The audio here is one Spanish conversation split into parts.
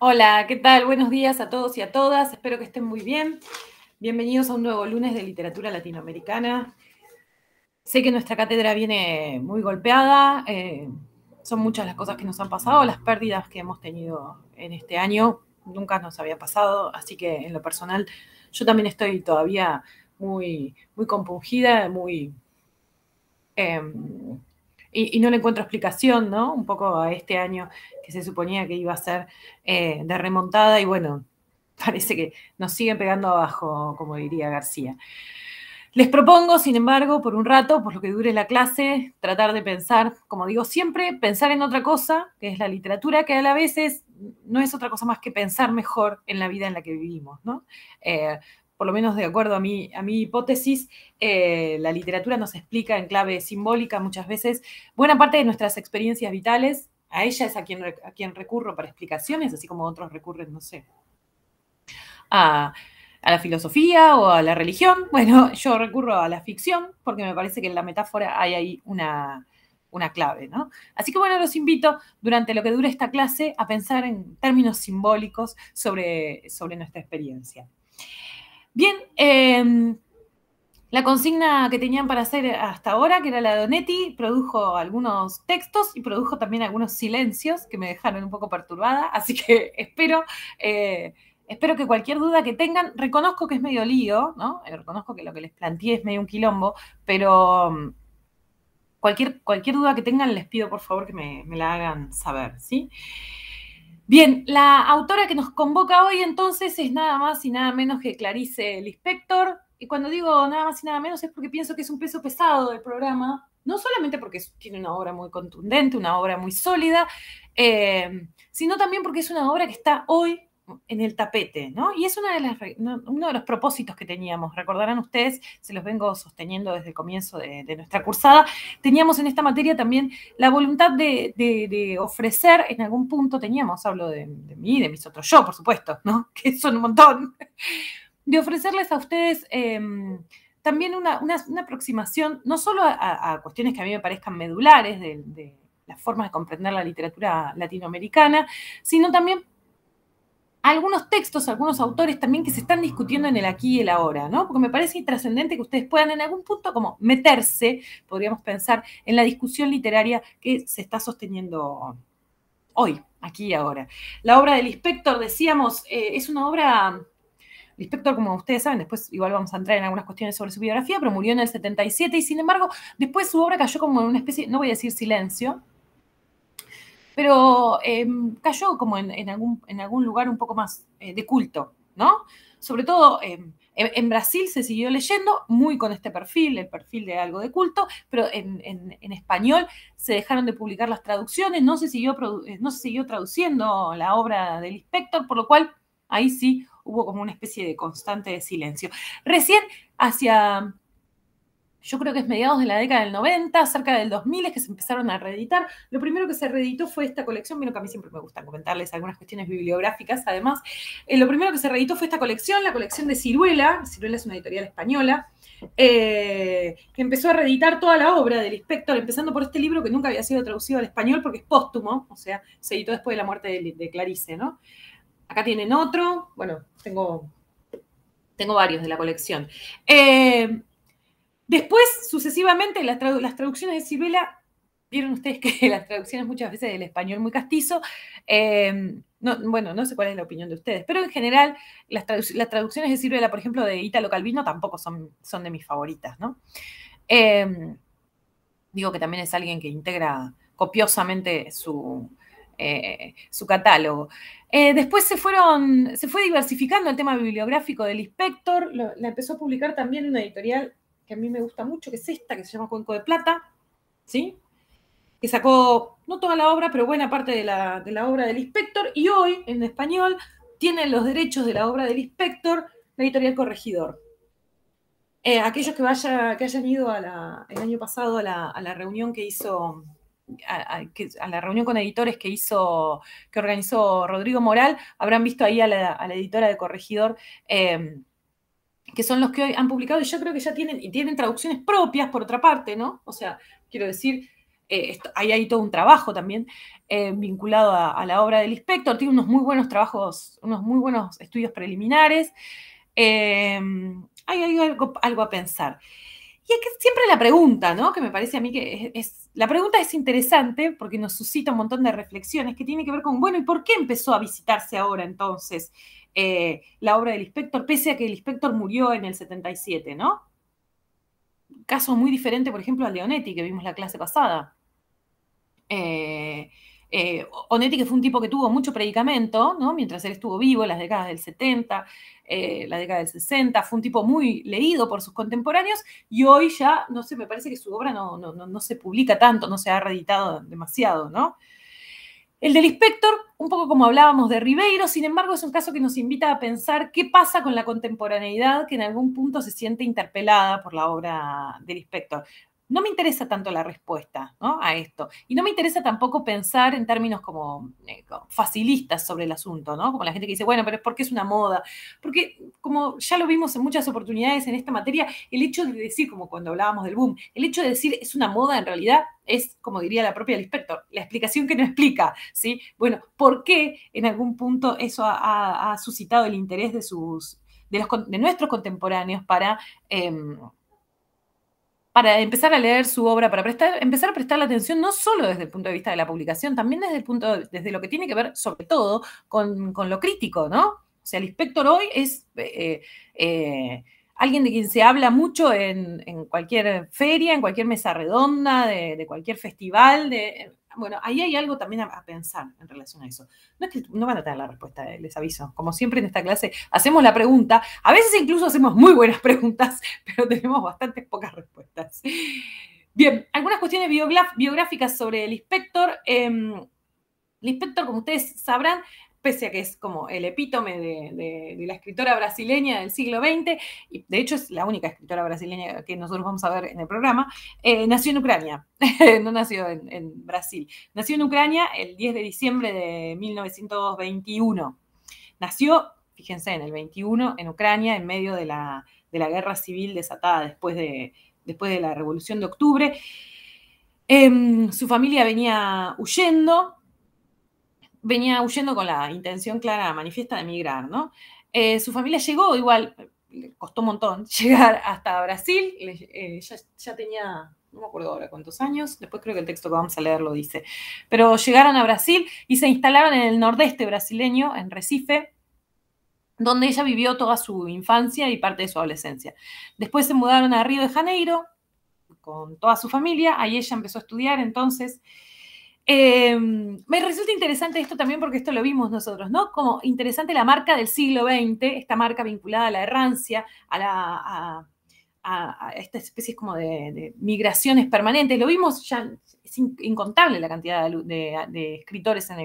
Hola, ¿qué tal? Buenos días a todos y a todas. Espero que estén muy bien. Bienvenidos a un nuevo lunes de literatura latinoamericana. Sé que nuestra cátedra viene muy golpeada. Eh, son muchas las cosas que nos han pasado, las pérdidas que hemos tenido en este año. Nunca nos había pasado, así que en lo personal yo también estoy todavía muy, muy compungida, muy... Em, y, no le encuentro explicación, ¿no? Un poco a este año que se suponía que iba a ser eh, de remontada y bueno, parece que nos siguen pegando abajo, como diría García. Les propongo, sin embargo, por un rato, por lo que dure la clase, tratar de pensar, como digo siempre, pensar en otra cosa, que es la literatura, que a la vez no es otra cosa más que pensar mejor en la vida en la que vivimos, ¿no? Eh, por lo menos de acuerdo a mi, a mi hipótesis, eh, la literatura nos explica en clave simbólica muchas veces buena parte de nuestras experiencias vitales. A ella es a quien, a quien recurro para explicaciones, así como otros recurren, no sé, a, la filosofía o a la religión. Bueno, yo recurro a la ficción porque me parece que en la metáfora hay ahí una, clave, ¿no? Así que bueno, los invito durante lo que dure esta clase a pensar en términos simbólicos sobre, sobre nuestra experiencia. Bien, em, la consigna que tenían para hacer hasta ahora, que era la de Donetti, produjo algunos textos y produjo también algunos silencios que me dejaron un poco perturbada, así que espero... Eh, espero que cualquier duda que tengan, reconozco que es medio lío, ¿no? Eh, reconozco que lo que les planteé es medio un quilombo, pero mm, cualquier, cualquier duda que tengan les pido por favor que me, la hagan saber, ¿sí? sí Bien, la autora que nos convoca hoy entonces es nada más y nada menos que Clarice Lispector. Y cuando digo nada más y nada menos es porque pienso que es un peso pesado del programa, no solamente porque tiene una obra muy contundente, una obra muy sólida, eh, sino también porque es una obra que está hoy en el tapete, ¿no? Y es una de las, uno de los propósitos que teníamos. Recordarán ustedes, se los vengo sosteniendo desde el comienzo de, nuestra cursada, teníamos en esta materia también la voluntad de, ofrecer en algún punto, teníamos, hablo de, mí, de mis otros yo, por supuesto, ¿no? Que son un montón, de ofrecerles a ustedes... Em, también una, aproximación, no solo a, a, cuestiones que a mí me parezcan medulares de las formas de comprender la literatura latinoamericana, sino también algunos textos, algunos autores también que se están discutiendo en el aquí y el ahora, ¿no? Porque me parece intrascendente que ustedes puedan en algún punto como meterse, podríamos pensar, en la discusión literaria que se está sosteniendo hoy, aquí y ahora. La obra del inspector, decíamos, eh, es una obra el inspector, como ustedes saben, después igual vamos a entrar en algunas cuestiones sobre su biografía, pero murió en el 77 y sin embargo después su obra cayó como en una especie, no voy a decir silencio, pero em, cayó como en, algún, lugar un poco más eh, de culto, ¿no? Sobre todo em, en Brasil se siguió leyendo muy con este perfil, el perfil de algo de culto, pero en, español se dejaron de publicar las traducciones, no se, siguió, eh, no se siguió traduciendo la obra del inspector, por lo cual ahí sí hubo como una especie de constante de silencio. Recién hacia yo creo que es mediados de la década del 90, cerca del 2000 es que se empezaron a reeditar. Lo primero que se reeditó fue esta colección, bueno, que a mí siempre me gusta comentarles algunas cuestiones bibliográficas, además. Eh, lo primero que se reeditó fue esta colección, la colección de Ciruela, Ciruela es una editorial española, eh, que empezó a reeditar toda la obra del inspector, empezando por este libro que nunca había sido traducido al español porque es póstumo, o sea, se editó después de la muerte de, Clarice, ¿no? Acá tienen otro, bueno, tengo, tengo varios de la colección. Eh, Después, sucesivamente, las, traducciones de Ciruela, vieron ustedes que las traducciones muchas veces del español muy castizo, eh, bueno, no sé cuál es la opinión de ustedes, pero en general las, traducciones de Silvela, por ejemplo, de Italo Calvino tampoco son, son de mis favoritas, ¿no? Em, digo que también es alguien que integra copiosamente su, eh, su catálogo. Eh, después se fueron, se fue diversificando el tema bibliográfico del inspector, la empezó a publicar también una editorial que a mí me gusta mucho, que es esta, que se llama Cuenco de Plata, ¿sí? que sacó no toda la obra, pero buena parte de la, obra del inspector, y hoy en español tienen los derechos de la obra del inspector la editorial Corregidor. Eh, aquellos que, vaya, que hayan ido el año pasado a la, reunión que hizo, a, la reunión con editores que hizo, que organizó Rodrigo Moral, habrán visto ahí a la, editora de Corregidor eh, que son los que hoy han publicado, y yo creo que ya tienen, y tienen traducciones propias, por otra parte, ¿no? O sea, quiero decir, eh, ahí hay todo un trabajo también eh, vinculado a, la obra del inspector, tiene unos muy buenos trabajos, unos muy buenos estudios preliminares. Eh, hay, algo, a pensar. Y es que siempre la pregunta, ¿no? Que me parece a mí que es, la pregunta es interesante porque nos suscita un montón de reflexiones que tiene que ver con, bueno, ¿y por qué empezó a visitarse ahora entonces eh, la obra del inspector, pese a que el inspector murió en el 77, ¿no? Caso muy diferente, por ejemplo, al de Onetti, que vimos la clase pasada. Eh, eh, Onetti, que fue un tipo que tuvo mucho predicamento, ¿no? mientras él estuvo vivo, en las décadas del 70, la década del 60, fue un tipo muy leído por sus contemporáneos y hoy ya, no sé, me parece que su obra no, no se publica tanto, no se ha reeditado demasiado, ¿no? El del inspector, un poco como hablábamos de Ribeiro, sin embargo, es un caso que nos invita a pensar qué pasa con la contemporaneidad que en algún punto se siente interpelada por la obra del inspector no me interesa tanto la respuesta a esto. Y no me interesa tampoco pensar en términos como eh, facilistas sobre el asunto, ¿no? Como la gente que dice, bueno, pero ¿por qué es una moda? Porque, como ya lo vimos en muchas oportunidades en esta materia, el hecho de decir, como cuando hablábamos del boom, el hecho de decir es una moda en realidad es, como diría la propia Lispector, la explicación que no explica, ¿sí? Bueno, ¿por qué en algún punto eso ha, suscitado el interés de sus de, nuestros contemporáneos para em, para empezar a leer su obra, para empezar a prestar la atención no solo desde el punto de vista de la publicación, también desde, el punto, desde lo que tiene que ver sobre todo con, lo crítico, ¿no? O sea, el inspector hoy es... Eh, eh, alguien de quien se habla mucho en, cualquier feria, en cualquier mesa redonda, de, cualquier festival. bueno, ahí hay algo también a, pensar en relación a eso. No es que no van a tener la respuesta, eh, les aviso. Como siempre en esta clase, hacemos la pregunta. A veces incluso hacemos muy buenas preguntas, pero tenemos bastantes pocas respuestas. Bien, algunas cuestiones biográficas sobre el inspector. Em, el inspector, como ustedes sabrán, que es como el epítome de, la escritora brasileña del siglo XX, y de hecho es la única escritora brasileña que nosotros vamos a ver en el programa, eh, nació en Ucrania, no nació en, Brasil, nació en Ucrania el 10 de diciembre de 1921. Nació, fíjense, en el 21 en Ucrania, en medio de la, guerra civil desatada después de, después de la Revolución de Octubre. Em, su familia venía huyendo venía huyendo con la intención clara, manifiesta de emigrar, ¿no? Eh, su familia llegó igual, le costó un montón llegar hasta Brasil, eh, ya, ya, tenía, no me acuerdo ahora cuántos años, después creo que el texto que vamos a leer lo dice, pero llegaron a Brasil y se instalaron en el nordeste brasileño, en Recife, donde ella vivió toda su infancia y parte de su adolescencia. Después se mudaron a Río de Janeiro con toda su familia, ahí ella empezó a estudiar entonces. Em, me resulta interesante esto también porque esto lo vimos nosotros, ¿no? Como interesante la marca del siglo XX, esta marca vinculada a la errancia, a, la, a, especies como de, migraciones permanentes. Lo vimos ya, es incontable la cantidad de, escritores en,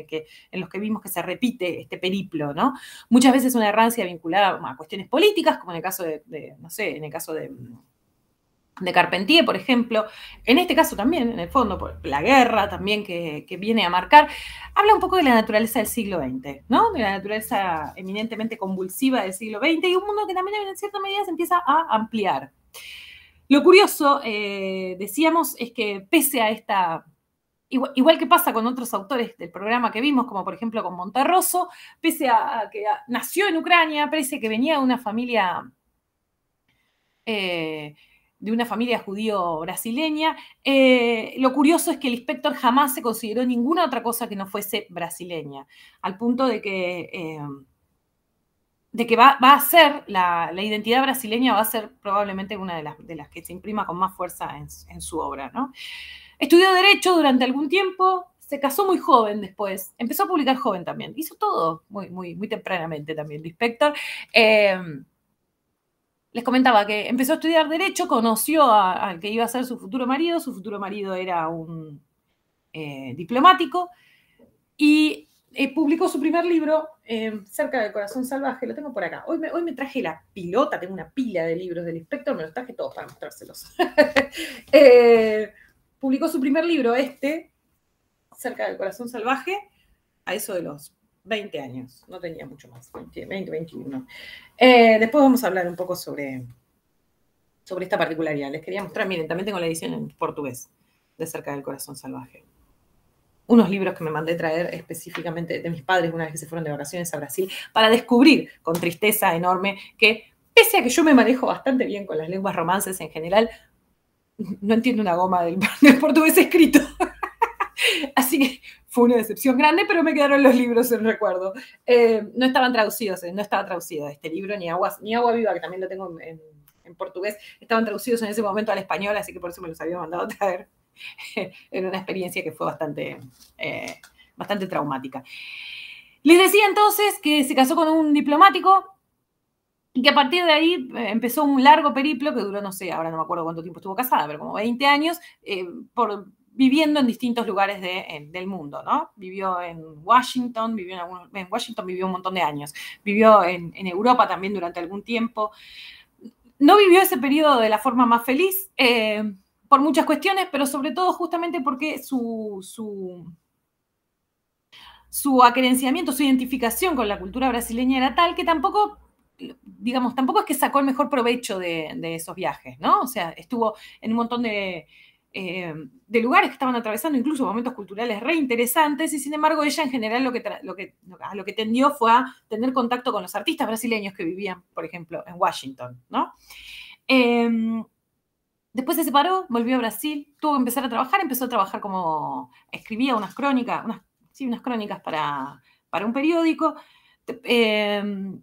en los que vimos que se repite este periplo, ¿no? Muchas veces una errancia vinculada a cuestiones políticas, como en el caso de, no sé, en el caso de de Carpentier, por ejemplo, en este caso también, en el fondo, por la guerra también que, viene a marcar, habla un poco de la naturaleza del siglo XX, ¿no? De la naturaleza eminentemente convulsiva del siglo XX y un mundo que también en cierta medida se empieza a ampliar. Lo curioso, eh, decíamos, es que pese a esta igual, que pasa con otros autores del programa que vimos, como por ejemplo con Montarroso, pese a, que nació en Ucrania, pese a que venía de una familia eh, de una familia judío-brasileña. Eh, lo curioso es que el inspector jamás se consideró ninguna otra cosa que no fuese brasileña, al punto de que, eh, de que va, a ser, la, identidad brasileña va a ser probablemente una de las, de las que se imprima con más fuerza en, su obra. ¿no? Estudió Derecho durante algún tiempo, se casó muy joven después, empezó a publicar joven también, hizo todo muy, muy, muy tempranamente también, el inspector. Eh, les comentaba que empezó a estudiar derecho, conoció al que iba a ser su futuro marido, su futuro marido era un eh, diplomático, y eh, publicó su primer libro, eh, Cerca del Corazón Salvaje, lo tengo por acá. Hoy me, hoy me traje la pilota, tengo una pila de libros del inspector, me los traje todos para mostrárselos. publicó su primer libro, este, Cerca del Corazón Salvaje, a eso de los 20 años, no tenía mucho más, 20, 21. Eh, después vamos a hablar un poco sobre, sobre esta particularidad. Les quería mostrar, miren, también tengo la edición en portugués de Cerca del Corazón Salvaje. Unos libros que me mandé traer específicamente de mis padres una vez que se fueron de vacaciones a Brasil para descubrir con tristeza enorme que, pese a que yo me manejo bastante bien con las lenguas romances en general, no entiendo una goma del portugués escrito. Así que fue una decepción grande, pero me quedaron los libros en recuerdo. Eh, no estaban traducidos, eh, no estaba traducido este libro, ni Agua, ni Agua Viva, que también lo tengo en, portugués, estaban traducidos en ese momento al español, así que por eso me los había mandado a traer en una experiencia que fue bastante, eh, bastante traumática. Les decía entonces que se casó con un diplomático y que a partir de ahí empezó un largo periplo que duró, no sé, ahora no me acuerdo cuánto tiempo estuvo casada, pero como 20 años, por viviendo en distintos lugares del mundo, ¿no? Vivió en Washington, vivió en, en, Washington vivió un montón de años, vivió en, Europa también durante algún tiempo. No vivió ese periodo de la forma más feliz eh, por muchas cuestiones, pero sobre todo justamente porque su, su, su acerenciamiento, su identificación con la cultura brasileña era tal que tampoco digamos, tampoco es que sacó el mejor provecho de, de esos viajes, ¿no? O sea, estuvo en un montón de, eh, de lugares que estaban atravesando incluso momentos culturales reinteresantes y sin embargo ella en general lo que, lo que, a lo que tendió fue a tener contacto con los artistas brasileños que vivían, por ejemplo, en Washington, ¿no? Em, después se separó, volvió a Brasil, tuvo que empezar a trabajar, empezó a trabajar como escribía unas crónicas, unas, sí, unas crónicas para, un periódico. Em,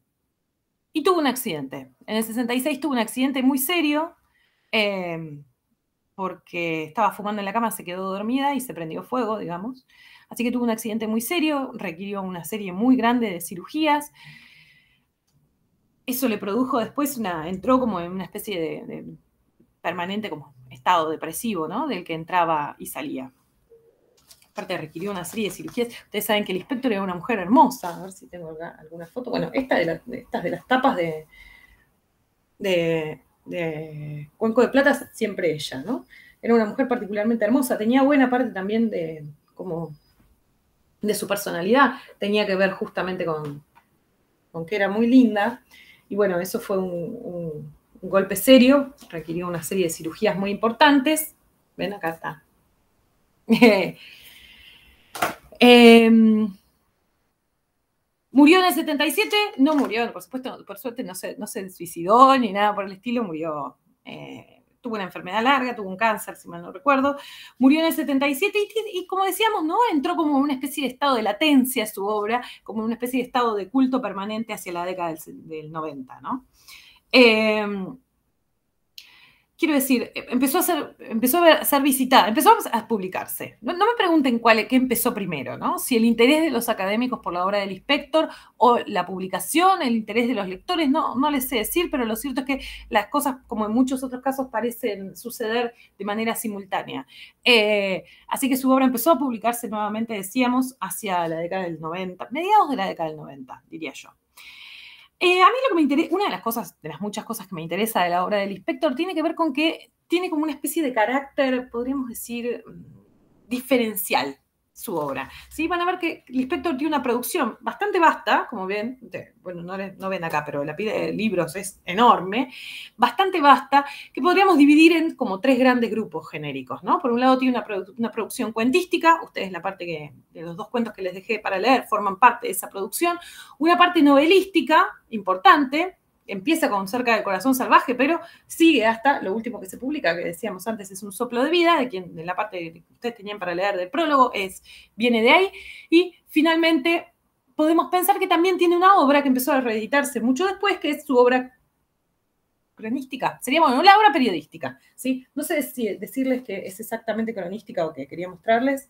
y tuvo un accidente. En el 66 tuvo un accidente muy serio. Em, porque estaba fumando en la cama, se quedó dormida y se prendió fuego, digamos. Así que tuvo un accidente muy serio, requirió una serie muy grande de cirugías. Eso le produjo después una, entró como en una especie de, permanente como estado depresivo, ¿no? Del que entraba y salía. Aparte requirió una serie de cirugías. Ustedes saben que el inspector era una mujer hermosa. A ver si tengo alguna foto. Bueno, esta de, estas de las tapas de, de de Cuenco de Plata, siempre ella, ¿no? Era una mujer particularmente hermosa, tenía buena parte también de, como, de su personalidad, tenía que ver justamente con, con que era muy linda, y bueno, eso fue un, golpe serio, requirió una serie de cirugías muy importantes, ven acá está. Eh, em, Murió en el 77, no murió, por supuesto, por suerte no se, no se suicidó ni nada por el estilo, murió, eh, tuvo una enfermedad larga, tuvo un cáncer, si mal no recuerdo, murió en el 77 y, y, como decíamos, ¿no? entró como una especie de estado de latencia su obra, como una especie de estado de culto permanente hacia la década del, 90, ¿no? Eh, quiero decir, em, empezó a ser, empezó a ser visitada, empezó a publicarse. No, me pregunten cuál, qué empezó primero, ¿no? Si el interés de los académicos por la obra del inspector o la publicación, el interés de los lectores, no, no les sé decir, pero lo cierto es que las cosas, como en muchos otros casos, parecen suceder de manera simultánea. Eh, así que su obra empezó a publicarse nuevamente, decíamos, hacia la década del 90, mediados de la década del 90, diría yo. Eh, a mí lo que me interesa, una de las cosas, de las muchas cosas que me interesa de la obra del inspector, tiene que ver con que tiene como una especie de carácter, podríamos decir, mm, diferencial su obra. Sí, van a ver que el inspector tiene una producción bastante vasta, como ven, bueno, no, ven acá, pero la pila de eh, libros es enorme, bastante vasta, que podríamos dividir en como tres grandes grupos genéricos, ¿no? Por un lado tiene una, producción cuentística, ustedes la parte que, de los dos cuentos que les dejé para leer forman parte de esa producción, una parte novelística, importante, empieza con Cerca del Corazón Salvaje, pero sigue hasta lo último que se publica, que decíamos antes, es un soplo de vida, de quien de la parte que ustedes tenían para leer del prólogo, es, viene de ahí. Y finalmente podemos pensar que también tiene una obra que empezó a reeditarse mucho después, que es su obra cronística. Sería, bueno, una obra periodística, ¿sí? No sé si decirles que es exactamente cronística o que quería mostrarles.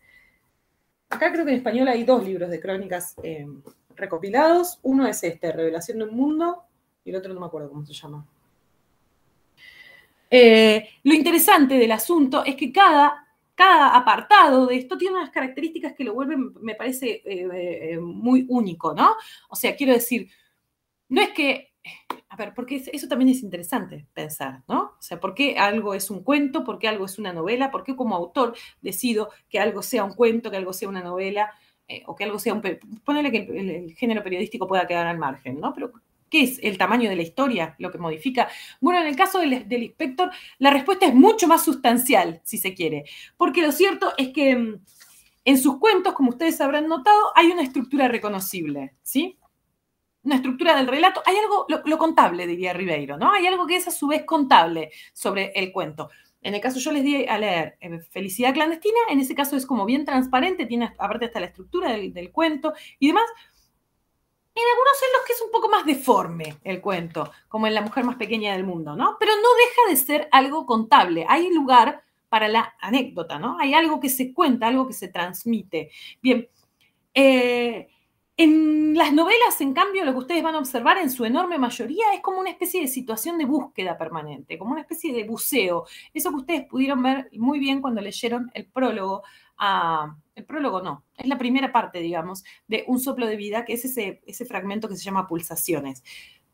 Acá creo que en español hay dos libros de crónicas eh, recopilados. Uno es este, Revelación de un Mundo, el otro no me acuerdo cómo se llama. Eh, lo interesante del asunto es que cada, cada, apartado de esto tiene unas características que lo vuelven, me parece, eh, eh, muy único, ¿no? O sea, quiero decir, no es que, a ver, porque eso también es interesante pensar, ¿no? O sea, ¿por qué algo es un cuento? ¿Por qué algo es una novela? ¿Por qué como autor decido que algo sea un cuento, que algo sea una novela? o que algo sea un... Ponele que el, el género periodístico pueda quedar al margen, ¿no? Pero ¿Qué es el tamaño de la historia lo que modifica? Bueno, en el caso del, inspector, la respuesta es mucho más sustancial, si se quiere, porque lo cierto es que mm, en sus cuentos, como ustedes habrán notado, hay una estructura reconocible, ¿sí? Una estructura del relato, hay algo, lo, contable, diría Ribeiro, ¿no? Hay algo que es a su vez contable sobre el cuento. En el caso yo les di a leer eh, Felicidad clandestina, en ese caso es como bien transparente, tiene aparte hasta la estructura del cuento y demás, en algunos en los que es un poco más deforme el cuento, como en La mujer más pequeña del mundo, ¿no? Pero no deja de ser algo contable. Hay lugar para la anécdota, ¿no? Hay algo que se cuenta, algo que se transmite. Bien, eh, en las novelas, en cambio, lo que ustedes van a observar en su enorme mayoría es como una especie de situación de búsqueda permanente, como una especie de buceo. Eso que ustedes pudieron ver muy bien cuando leyeron el prólogo el prólogo no, es la primera parte, digamos, de Un soplo de vida, que es ese, ese fragmento que se llama Pulsaciones.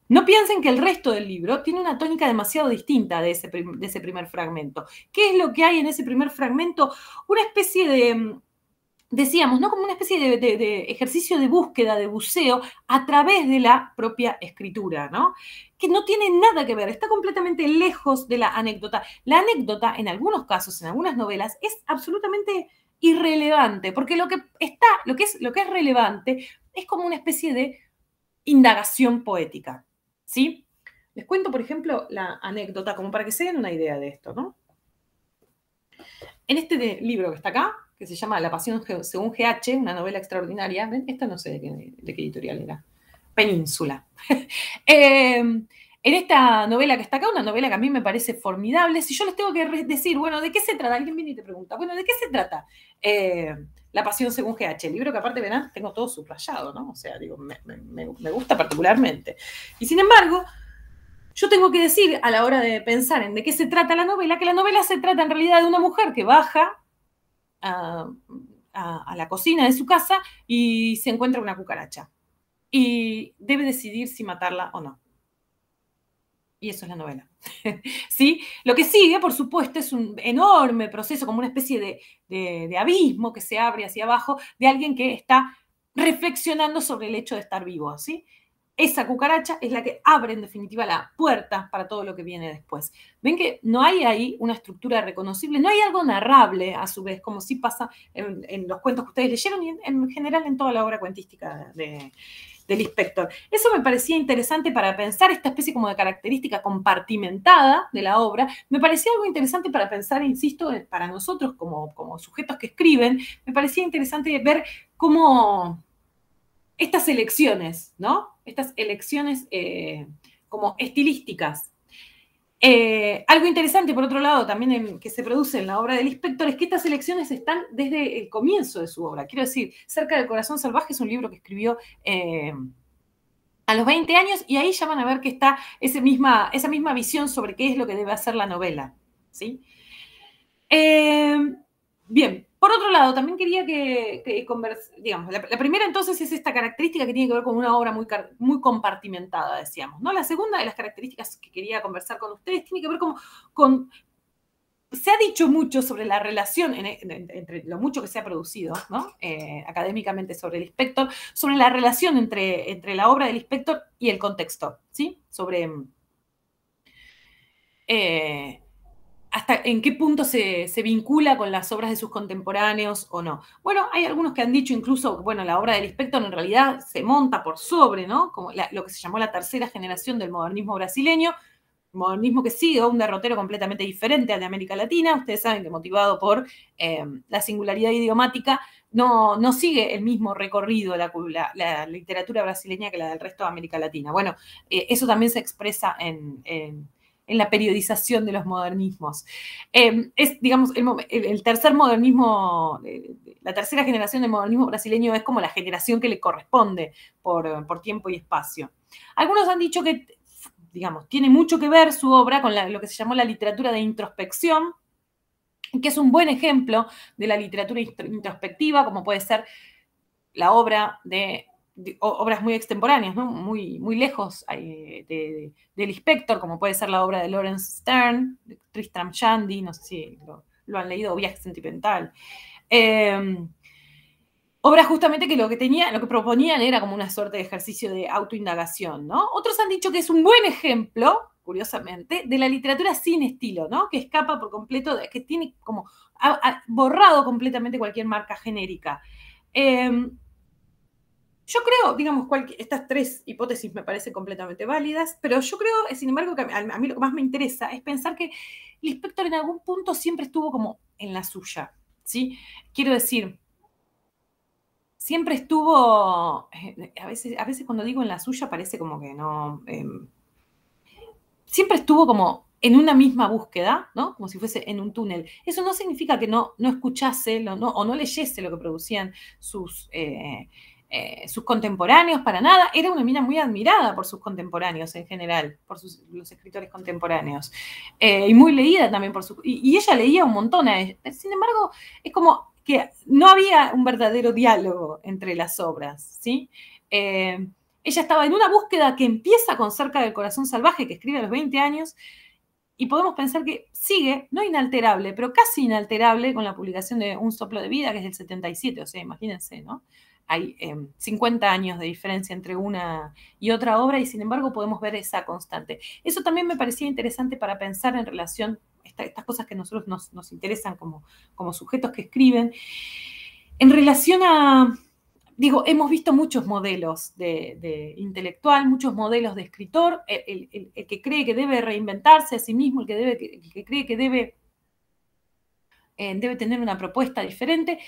No piensen que el resto del libro tiene una tónica demasiado distinta de ese, de ese primer fragmento. ¿Qué es lo que hay en ese primer fragmento? Una especie de, decíamos, ¿no? Como una especie de, ejercicio de búsqueda, de buceo, a través de la propia escritura, ¿no? Que no tiene nada que ver, está completamente lejos de la anécdota. La anécdota, en algunos casos, en algunas novelas, es absolutamente irrelevante, porque lo que está, lo que es, lo que es relevante es como una especie de indagación poética, ¿sí? Les cuento, por ejemplo, la anécdota, como para que se den una idea de esto, En este libro que está acá, que se llama La Pasión según GH, una novela extraordinaria, ¿ven? Esta no sé de qué, editorial era, Península. Eh, en esta novela que está acá, una novela que a mí me parece formidable, si yo les tengo que decir, bueno, ¿de qué se trata? Alguien viene y te pregunta, bueno, ¿de qué se trata? Eh, la pasión según GH, el libro que aparte, verán, tengo todo subrayado, ¿no? O sea, digo, me, gusta particularmente. Y sin embargo, yo tengo que decir a la hora de pensar en de qué se trata la novela, que la novela se trata en realidad de una mujer que baja a la cocina de su casa y se encuentra una cucaracha. Y debe decidir si matarla o no. Y eso es la novela. ¿Sí? Lo que sigue, por supuesto, es un enorme proceso, como una especie de, abismo que se abre hacia abajo de alguien que está reflexionando sobre el hecho de estar vivo. Esa cucaracha es la que abre en definitiva la puerta para todo lo que viene después. Ven que no hay ahí una estructura reconocible, no hay algo narrable a su vez, como sí pasa en, los cuentos que ustedes leyeron y en, en general en toda la obra cuentística de, del inspector. Eso me parecía interesante para pensar esta especie como de característica compartimentada de la obra. Me parecía algo interesante para pensar, insisto, eh, para nosotros como, como sujetos que escriben, me parecía interesante ver cómo estas elecciones, ¿no? Estas elecciones eh, como estilísticas eh, algo interesante, por otro lado, también que se produce en la obra del inspector es que estas elecciones están desde el comienzo de su obra. Quiero decir, Cerca del Corazón Salvaje es un libro que escribió eh, a los 20 años y ahí ya van a ver que está misma, esa misma visión sobre qué es lo que debe hacer la novela. ¿sí? Eh, bien, por otro lado, también quería que, que digamos, la, primera entonces es esta característica que tiene que ver con una obra muy, muy compartimentada, decíamos, ¿no? La segunda de las características que quería conversar con ustedes tiene que ver con, se ha dicho mucho sobre la relación, e, entre lo mucho que se ha producido ¿no? Eh, académicamente sobre el inspector, sobre la relación entre, entre la obra del inspector y el contexto, ¿sí? Sobre... Eh, hasta en qué punto se, vincula con las obras de sus contemporáneos o no. Bueno, hay algunos que han dicho incluso, bueno, la obra del espectro en realidad se monta por sobre, ¿no? Como lo que se llamó la tercera generación del modernismo brasileño, modernismo que sigue un derrotero completamente diferente al de América Latina. Ustedes saben que motivado por eh, la singularidad idiomática, no, no, sigue el mismo recorrido la, literatura brasileña que la del resto de América Latina. Bueno, eh, eso también se expresa en en la periodización de los modernismos. Eh, es, digamos, el, tercer modernismo, eh, la tercera generación del modernismo brasileño es como la generación que le corresponde por, tiempo y espacio. Algunos han dicho que, digamos, tiene mucho que ver su obra con lo que se llamó la literatura de introspección, que es un buen ejemplo de la literatura introspectiva, como puede ser la obra de obras muy extemporáneas, muy, muy lejos del inspector, como puede ser la obra de Lawrence Stern, Tristram Shandy, no sé si lo, han leído, Viaje Sentimental. Em, obras justamente que lo que tenía, lo que proponían era como una suerte de ejercicio de autoindagación, ¿no? Otros han dicho que es un buen ejemplo, curiosamente, de la literatura sin estilo, ¿no? Que escapa por completo, que tiene como ha, borrado completamente cualquier marca genérica. Em, yo creo, digamos, estas tres hipótesis me parecen completamente válidas, pero yo creo, eh, sin embargo, que a, mí lo que más me interesa es pensar que el inspector en algún punto siempre estuvo como en la suya, ¿sí? Quiero decir, siempre estuvo, eh, a veces, a veces cuando digo en la suya parece como que no, em, siempre estuvo como en una misma búsqueda, ¿no? Como si fuese en un túnel. Eso no significa que no, no escuchase o no leyese lo que producían sus... Eh, eh, sus contemporáneos para nada. Era una mina muy admirada por sus contemporáneos en general, por sus, los escritores contemporáneos. Eh, y muy leída también por su... Y, ella leía un montón a Sin embargo, es como que no había un verdadero diálogo entre las obras, ¿sí? Eh, ella estaba en una búsqueda que empieza con Cerca del Corazón Salvaje, que escribe a los 20 años, y podemos pensar que sigue, no inalterable, pero casi inalterable con la publicación de Un soplo de vida, que es del 77, o sea, imagínense, ¿no? hay 50 em, años de diferencia entre una y otra obra y sin embargo podemos ver esa constante. Eso también me parecía interesante para pensar en relación estas cosas que a nosotros nos, interesan como, como sujetos que escriben. En relación a, digo, hemos visto muchos modelos de, intelectual, muchos modelos de escritor, e, el, que cree que debe reinventarse a sí mismo, el que, debe, cree que debe, eh, debe tener una propuesta diferente.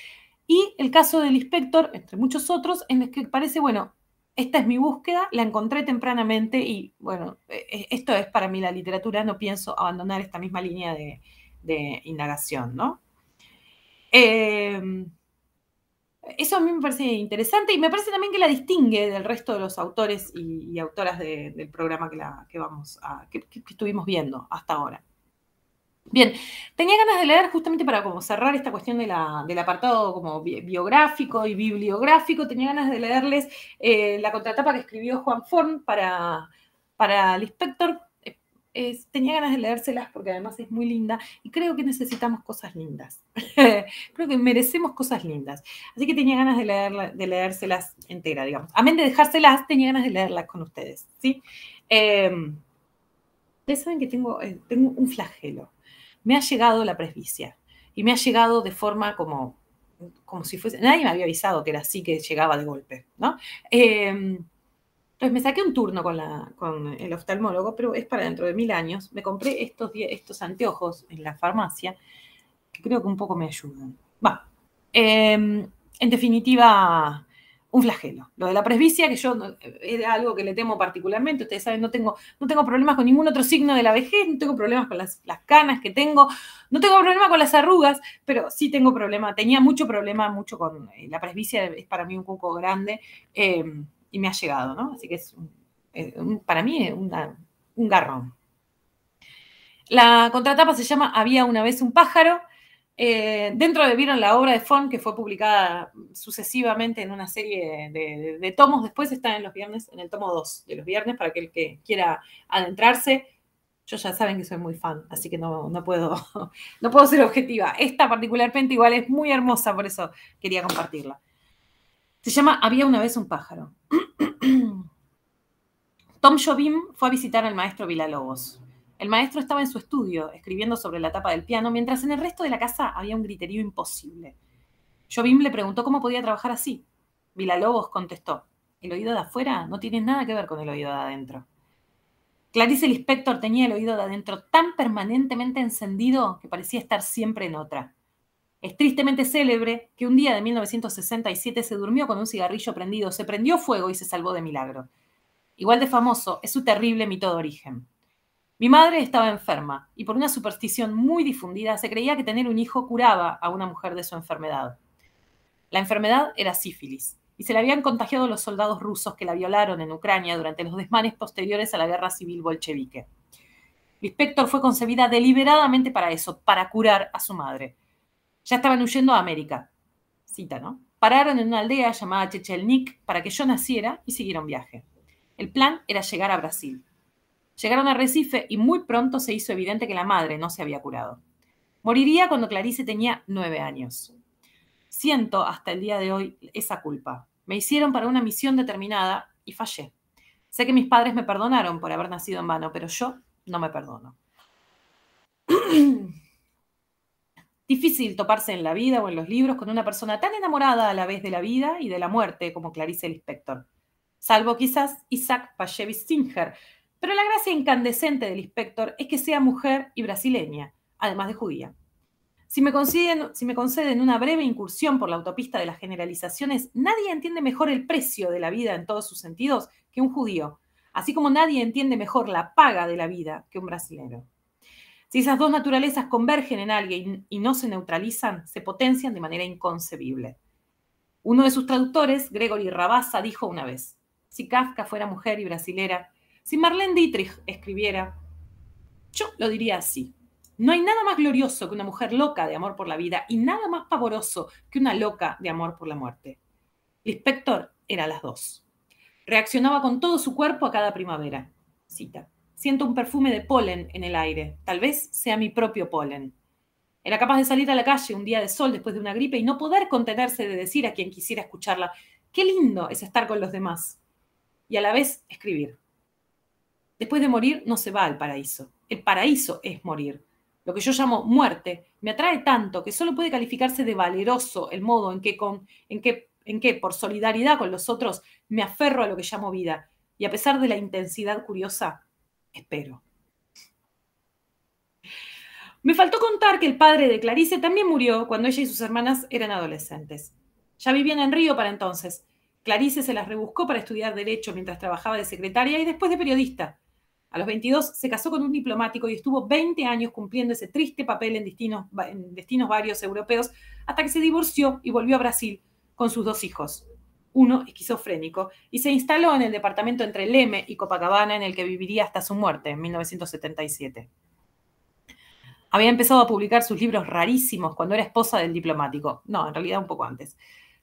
Y el caso del inspector, entre muchos otros, en el que parece, bueno, esta es mi búsqueda, la encontré tempranamente y, bueno, e, e, esto es para mí la literatura, no pienso abandonar esta misma línea de, indagación, ¿no? Em, eso a mí me parece interesante y me parece también que la distingue del resto de los autores y, autoras del programa que, la, vamos que estuvimos viendo hasta ahora. Bien, tenía ganas de leer justamente para como cerrar esta cuestión del apartado como biográfico y bibliográfico, tenía ganas de leerles eh, la contratapa que escribió Juan Forn para, el inspector. Eh, tenía ganas de leérselas porque además es muy linda y creo que necesitamos cosas lindas. creo que merecemos cosas lindas. Así que tenía ganas de, de leérselas entera, digamos. Amén de dejárselas, tenía ganas de leerlas con ustedes, ¿sí? Em, ustedes saben que tengo, eh, tengo un flagelo me ha llegado la presbicia y me ha llegado de forma como, como si fuese, nadie me había avisado que era así que llegaba de golpe, ¿no? Em, entonces me saqué un turno con, el oftalmólogo, pero es para dentro de mil años. Me compré estos, estos anteojos en la farmacia, que creo que un poco me ayudan. Va. Em, en definitiva, un flagelo. Lo de la presbicia, que yo es algo que le temo particularmente, ustedes saben, no tengo, no tengo problemas con ningún otro signo de la vejez, no tengo problemas con las, canas que tengo, no tengo problema con las arrugas, pero sí tengo problema, tenía mucho problema, mucho con eh, la presbicia, es para mí un cuco grande em, y me ha llegado, ¿no? Así que es, un, para mí un garrón. La contratapa se llama Había una vez un pájaro eh, dentro de vieron la obra de Fon, que fue publicada sucesivamente en una serie de, tomos, después está en los viernes, en el tomo 2 de los viernes, para aquel que quiera adentrarse. Yo ya saben que soy muy fan, así que no, puedo, no puedo ser objetiva. Esta particularmente igual es muy hermosa, por eso quería compartirla. Se llama Había una vez un pájaro. Tom Jobim fue a visitar al maestro Vilalobos. El maestro estaba en su estudio, escribiendo sobre la tapa del piano, mientras en el resto de la casa había un griterío imposible. Jobim le preguntó cómo podía trabajar así. Vilalobos contestó, el oído de afuera no tiene nada que ver con el oído de adentro. Clarice el inspector tenía el oído de adentro tan permanentemente encendido que parecía estar siempre en otra. Es tristemente célebre que un día de 1967 se durmió con un cigarrillo prendido, se prendió fuego y se salvó de milagro. Igual de famoso es su terrible mito de origen. Mi madre estaba enferma y por una superstición muy difundida se creía que tener un hijo curaba a una mujer de su enfermedad. La enfermedad era sífilis y se la habían contagiado los soldados rusos que la violaron en Ucrania durante los desmanes posteriores a la guerra civil bolchevique. Inspector fue concebida deliberadamente para eso, para curar a su madre. Ya estaban huyendo a América. Cita, ¿no? Pararon en una aldea llamada Chechelnik para que yo naciera y siguieron viaje. El plan era llegar a Brasil. Llegaron a Recife y muy pronto se hizo evidente que la madre no se había curado. Moriría cuando Clarice tenía nueve años. Siento hasta el día de hoy esa culpa. Me hicieron para una misión determinada y fallé. Sé que mis padres me perdonaron por haber nacido en vano, pero yo no me perdono. Difícil toparse en la vida o en los libros con una persona tan enamorada a la vez de la vida y de la muerte como Clarice el Inspector. Salvo quizás Isaac Pachevis Singer, pero la gracia incandescente del inspector es que sea mujer y brasileña, además de judía. Si me, si me conceden una breve incursión por la autopista de las generalizaciones, nadie entiende mejor el precio de la vida en todos sus sentidos que un judío, así como nadie entiende mejor la paga de la vida que un brasileño. Si esas dos naturalezas convergen en alguien y no se neutralizan, se potencian de manera inconcebible. Uno de sus traductores, Gregory Rabassa, dijo una vez, si Kafka fuera mujer y brasilera, si Marlene Dietrich escribiera, yo lo diría así. No hay nada más glorioso que una mujer loca de amor por la vida y nada más pavoroso que una loca de amor por la muerte. El inspector era las dos. Reaccionaba con todo su cuerpo a cada primavera. Cita. Siento un perfume de polen en el aire. Tal vez sea mi propio polen. Era capaz de salir a la calle un día de sol después de una gripe y no poder contenerse de decir a quien quisiera escucharla, qué lindo es estar con los demás. Y a la vez escribir Después de morir no se va al paraíso. El paraíso es morir. Lo que yo llamo muerte me atrae tanto que solo puede calificarse de valeroso el modo en que, con, en que, en que por solidaridad con los otros me aferro a lo que llamo vida. Y a pesar de la intensidad curiosa, espero. Me faltó contar que el padre de Clarice también murió cuando ella y sus hermanas eran adolescentes. Ya vivían en Río para entonces. Clarice se las rebuscó para estudiar derecho mientras trabajaba de secretaria y después de periodista. A los 22 se casó con un diplomático y estuvo 20 años cumpliendo ese triste papel en destinos, varios europeos hasta que se divorció y volvió a Brasil con sus dos hijos, uno esquizofrénico, y se instaló en el departamento entre Leme y Copacabana en el que viviría hasta su muerte en 1977. Había empezado a publicar sus libros rarísimos cuando era esposa del diplomático. No, en realidad un poco antes.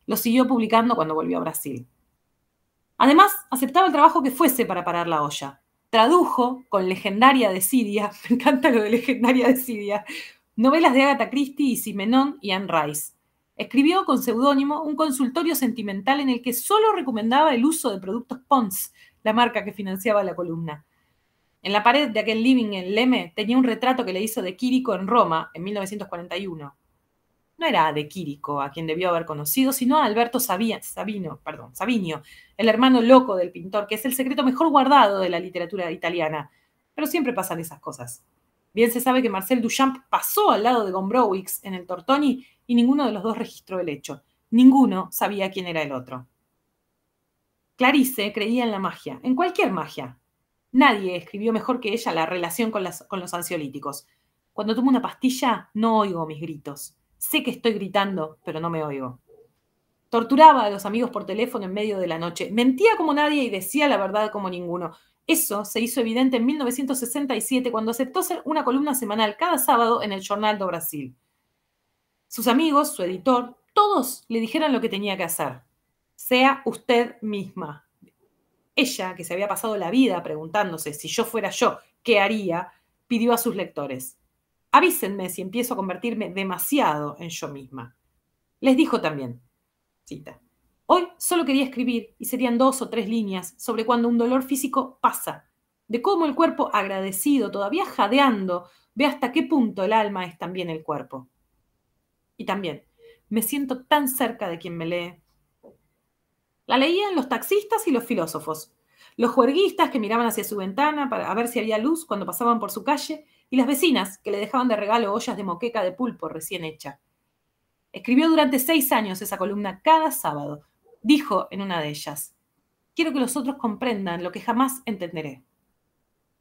Lo siguió publicando cuando volvió a Brasil. Además, aceptaba el trabajo que fuese para parar la olla. Tradujo con Legendaria de Siria, me encanta lo de Legendaria de Siria, novelas de Agatha Christie y Simenon y Anne Rice. Escribió con seudónimo un consultorio sentimental en el que solo recomendaba el uso de productos Pons, la marca que financiaba la columna. En la pared de aquel living en Leme tenía un retrato que le hizo de Quirico en Roma en 1941 no era de Quirico, a quien debió haber conocido, sino a Alberto Sabino, perdón, el hermano loco del pintor, que es el secreto mejor guardado de la literatura italiana. Pero siempre pasan esas cosas. Bien se sabe que Marcel Duchamp pasó al lado de Gombrowicz en el Tortoni y ninguno de los dos registró el hecho. Ninguno sabía quién era el otro. Clarice creía en la magia, en cualquier magia. Nadie escribió mejor que ella la relación con, con los ansiolíticos. Cuando tomo una pastilla, no oigo mis gritos. Sé que estoy gritando, pero no me oigo. Torturaba a los amigos por teléfono en medio de la noche. Mentía como nadie y decía la verdad como ninguno. Eso se hizo evidente en 1967 cuando aceptó ser una columna semanal cada sábado en el Jornal do Brasil. Sus amigos, su editor, todos le dijeron lo que tenía que hacer. Sea usted misma. Ella, que se había pasado la vida preguntándose si yo fuera yo, ¿qué haría?, pidió a sus lectores, Avísenme si empiezo a convertirme demasiado en yo misma. Les dijo también, cita, hoy solo quería escribir, y serían dos o tres líneas, sobre cuando un dolor físico pasa, de cómo el cuerpo agradecido, todavía jadeando, ve hasta qué punto el alma es también el cuerpo. Y también, me siento tan cerca de quien me lee. La leían los taxistas y los filósofos, los juerguistas que miraban hacia su ventana para ver si había luz cuando pasaban por su calle y las vecinas que le dejaban de regalo ollas de moqueca de pulpo recién hecha. Escribió durante seis años esa columna cada sábado. Dijo en una de ellas, quiero que los otros comprendan lo que jamás entenderé.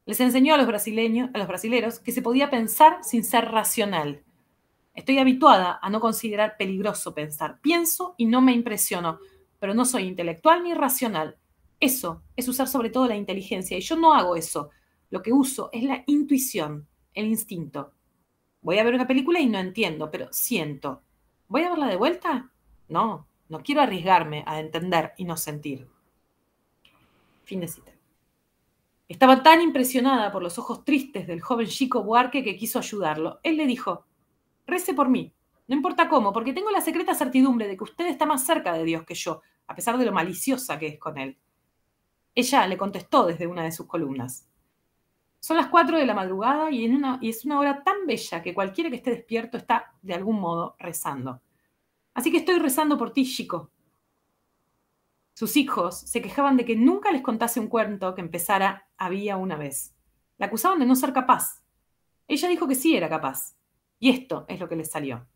Les enseñó a los brasileños, a los brasileros, que se podía pensar sin ser racional. Estoy habituada a no considerar peligroso pensar. Pienso y no me impresiono, pero no soy intelectual ni racional. Eso es usar sobre todo la inteligencia y yo no hago eso. Lo que uso es la intuición el instinto. Voy a ver una película y no entiendo, pero siento. ¿Voy a verla de vuelta? No, no quiero arriesgarme a entender y no sentir. Fin de cita. Estaba tan impresionada por los ojos tristes del joven chico Buarque que quiso ayudarlo. Él le dijo, rece por mí, no importa cómo, porque tengo la secreta certidumbre de que usted está más cerca de Dios que yo, a pesar de lo maliciosa que es con él. Ella le contestó desde una de sus columnas. Son las 4 de la madrugada y, en una, y es una hora tan bella que cualquiera que esté despierto está de algún modo rezando. Así que estoy rezando por ti, chico. Sus hijos se quejaban de que nunca les contase un cuento que empezara había una vez. La acusaban de no ser capaz. Ella dijo que sí era capaz. Y esto es lo que les salió.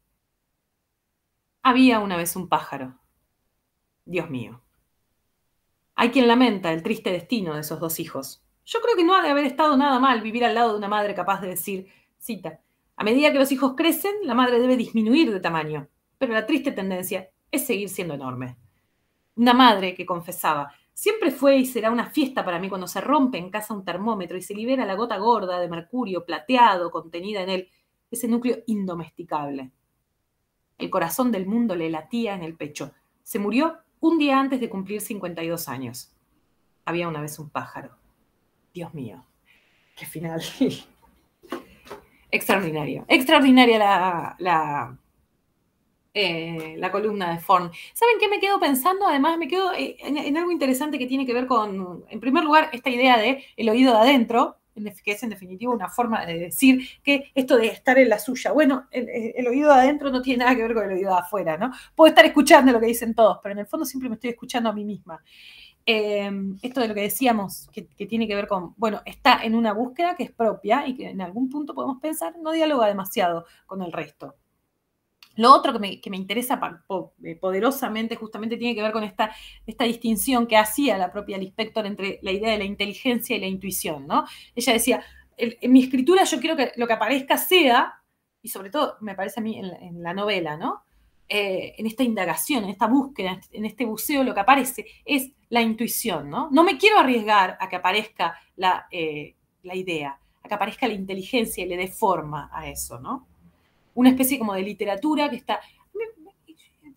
Había una vez un pájaro. Dios mío. Hay quien lamenta el triste destino de esos dos hijos. Yo creo que no ha de haber estado nada mal vivir al lado de una madre capaz de decir, cita, a medida que los hijos crecen, la madre debe disminuir de tamaño, pero la triste tendencia es seguir siendo enorme. Una madre que confesaba, siempre fue y será una fiesta para mí cuando se rompe en casa un termómetro y se libera la gota gorda de mercurio plateado contenida en él, ese núcleo indomesticable. El corazón del mundo le latía en el pecho. Se murió un día antes de cumplir 52 años. Había una vez un pájaro. Dios mío, qué final. Extraordinario. Extraordinaria la, eh, la, columna de Forn. ¿Saben qué me quedo pensando? Además, me quedo eh, en, algo interesante que tiene que ver con, en primer lugar, esta idea de el oído de adentro, que es en definitiva una forma de decir que esto de estar en la suya, bueno, el, el oído de adentro no tiene nada que ver con el oído de afuera, ¿no? Puedo estar escuchando lo que dicen todos, pero en el fondo siempre me estoy escuchando a mí misma. Em, esto de lo que decíamos, que, tiene que ver con, bueno, está en una búsqueda que es propia y que en algún punto podemos pensar no dialoga demasiado con el resto. Lo otro que me, interesa eh, poderosamente justamente tiene que ver con esta, esta distinción que hacía la propia Lispector entre la idea de la inteligencia y la intuición, ¿no? Ella decía, en mi escritura yo quiero que lo que aparezca sea, y sobre todo me parece a mí en la novela, ¿no? Eh, en esta indagación, en esta búsqueda, en este buceo, lo que aparece es la intuición, ¿no? No me quiero arriesgar a que aparezca la, eh, idea, a que aparezca la inteligencia y le dé forma a eso, ¿no? Una especie como de literatura que está...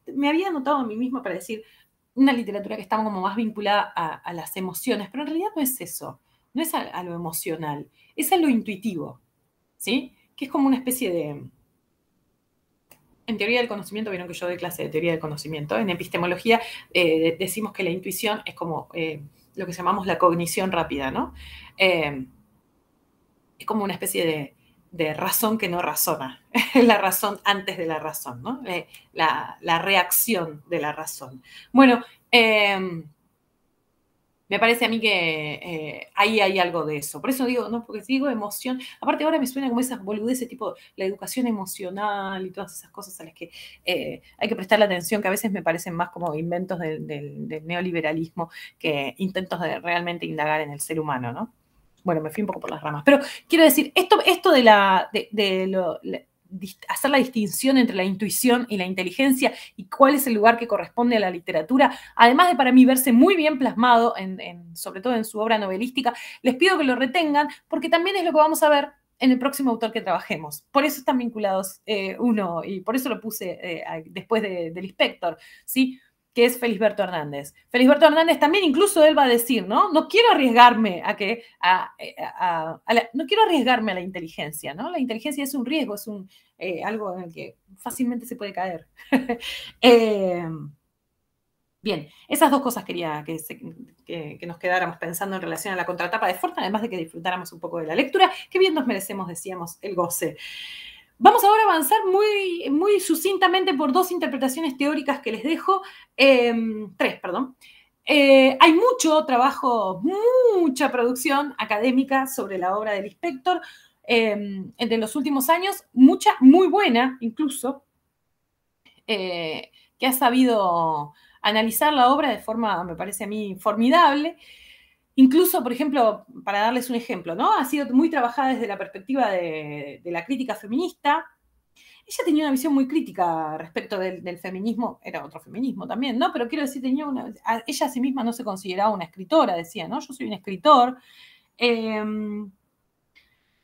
Me, había anotado a mí misma para decir una literatura que está como más vinculada a, las emociones, pero en realidad no es eso, no es a lo emocional, es a lo intuitivo, ¿sí? Que es como una especie de en teoría del conocimiento, vieron que yo doy clase de teoría del conocimiento, en epistemología eh, decimos que la intuición es como eh, lo que llamamos la cognición rápida, ¿no? Eh, es como una especie de, razón que no razona, la razón antes de la razón, ¿no? la, reacción de la razón. Bueno, me parece a mí que eh, ahí hay algo de eso. Por eso digo, no, porque digo emoción. Aparte, ahora me suena como esas boludeces, tipo la educación emocional y todas esas cosas a las que eh, hay que prestar la atención, que a veces me parecen más como inventos del, neoliberalismo que intentos de realmente indagar en el ser humano, ¿no? Bueno, me fui un poco por las ramas. Pero quiero decir, esto, esto de la. de hacer la distinción entre la intuición y la inteligencia y cuál es el lugar que corresponde a la literatura, además de para mí verse muy bien plasmado, en, sobre todo en su obra novelística, les pido que lo retengan porque también es lo que vamos a ver en el próximo autor que trabajemos. Por eso están vinculados eh, uno y por eso lo puse eh, después del inspector, ¿sí? que es Berto Hernández. Berto Hernández también, incluso él va a decir, ¿no? No quiero arriesgarme a que, la, no quiero arriesgarme a la inteligencia, ¿no? La inteligencia es un riesgo, es un, eh, algo en el que fácilmente se puede caer. Em, bien, esas dos cosas quería que, nos quedáramos pensando en relación a la contratapa de Fortnite, además de que disfrutáramos un poco de la lectura, que bien nos merecemos, decíamos, el goce. Vamos ahora a avanzar muy, muy sucintamente por dos interpretaciones teóricas que les dejo, em, tres, perdón. Eh, hay mucho trabajo, mucha producción académica sobre la obra del inspector eh, em, en los últimos años, mucha, muy buena incluso, eh, que ha sabido analizar la obra de forma, me parece a mí, formidable. Incluso, por ejemplo, para darles un ejemplo, ¿no? Ha sido muy trabajada desde la perspectiva de, la crítica feminista. Ella tenía una visión muy crítica respecto del, feminismo, era otro feminismo también, ¿no? Pero quiero decir, tenía una, ella a sí misma no se consideraba una escritora, decía, ¿no? Yo soy un escritor. Em,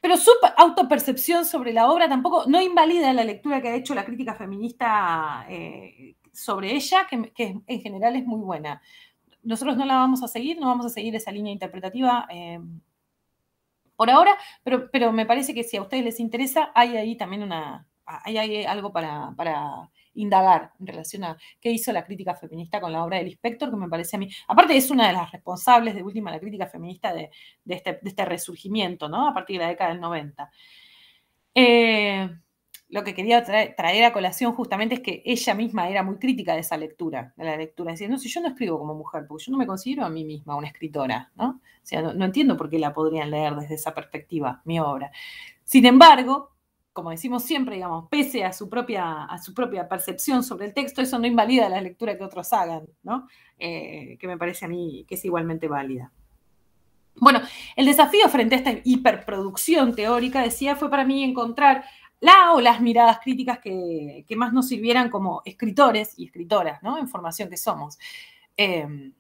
pero su autopercepción sobre la obra tampoco no invalida la lectura que ha hecho la crítica feminista eh, sobre ella, que, que, en general es muy buena nosotros no la vamos a seguir, no vamos a seguir esa línea interpretativa eh, por ahora, pero, pero me parece que si a ustedes les interesa, hay ahí también una, hay, algo para, para indagar en relación a qué hizo la crítica feminista con la obra del inspector, que me parece a mí, aparte es una de las responsables de última la crítica feminista de, este, de este, resurgimiento, ¿no? A partir de la década del 90. Eh, lo que quería traer, a colación justamente es que ella misma era muy crítica de esa lectura, de la lectura. Decía, no, si yo no escribo como mujer, porque yo no me considero a mí misma una escritora, ¿no? O sea, no, entiendo por qué la podrían leer desde esa perspectiva, mi obra. Sin embargo, como decimos siempre, digamos, pese a su propia, a su propia percepción sobre el texto, eso no invalida la lectura que otros hagan, ¿no? Eh, que me parece a mí que es igualmente válida. Bueno, el desafío frente a esta hiperproducción teórica, decía, fue para mí encontrar la o las miradas críticas que, más nos sirvieran como escritores y escritoras, ¿no? En formación que somos. Em,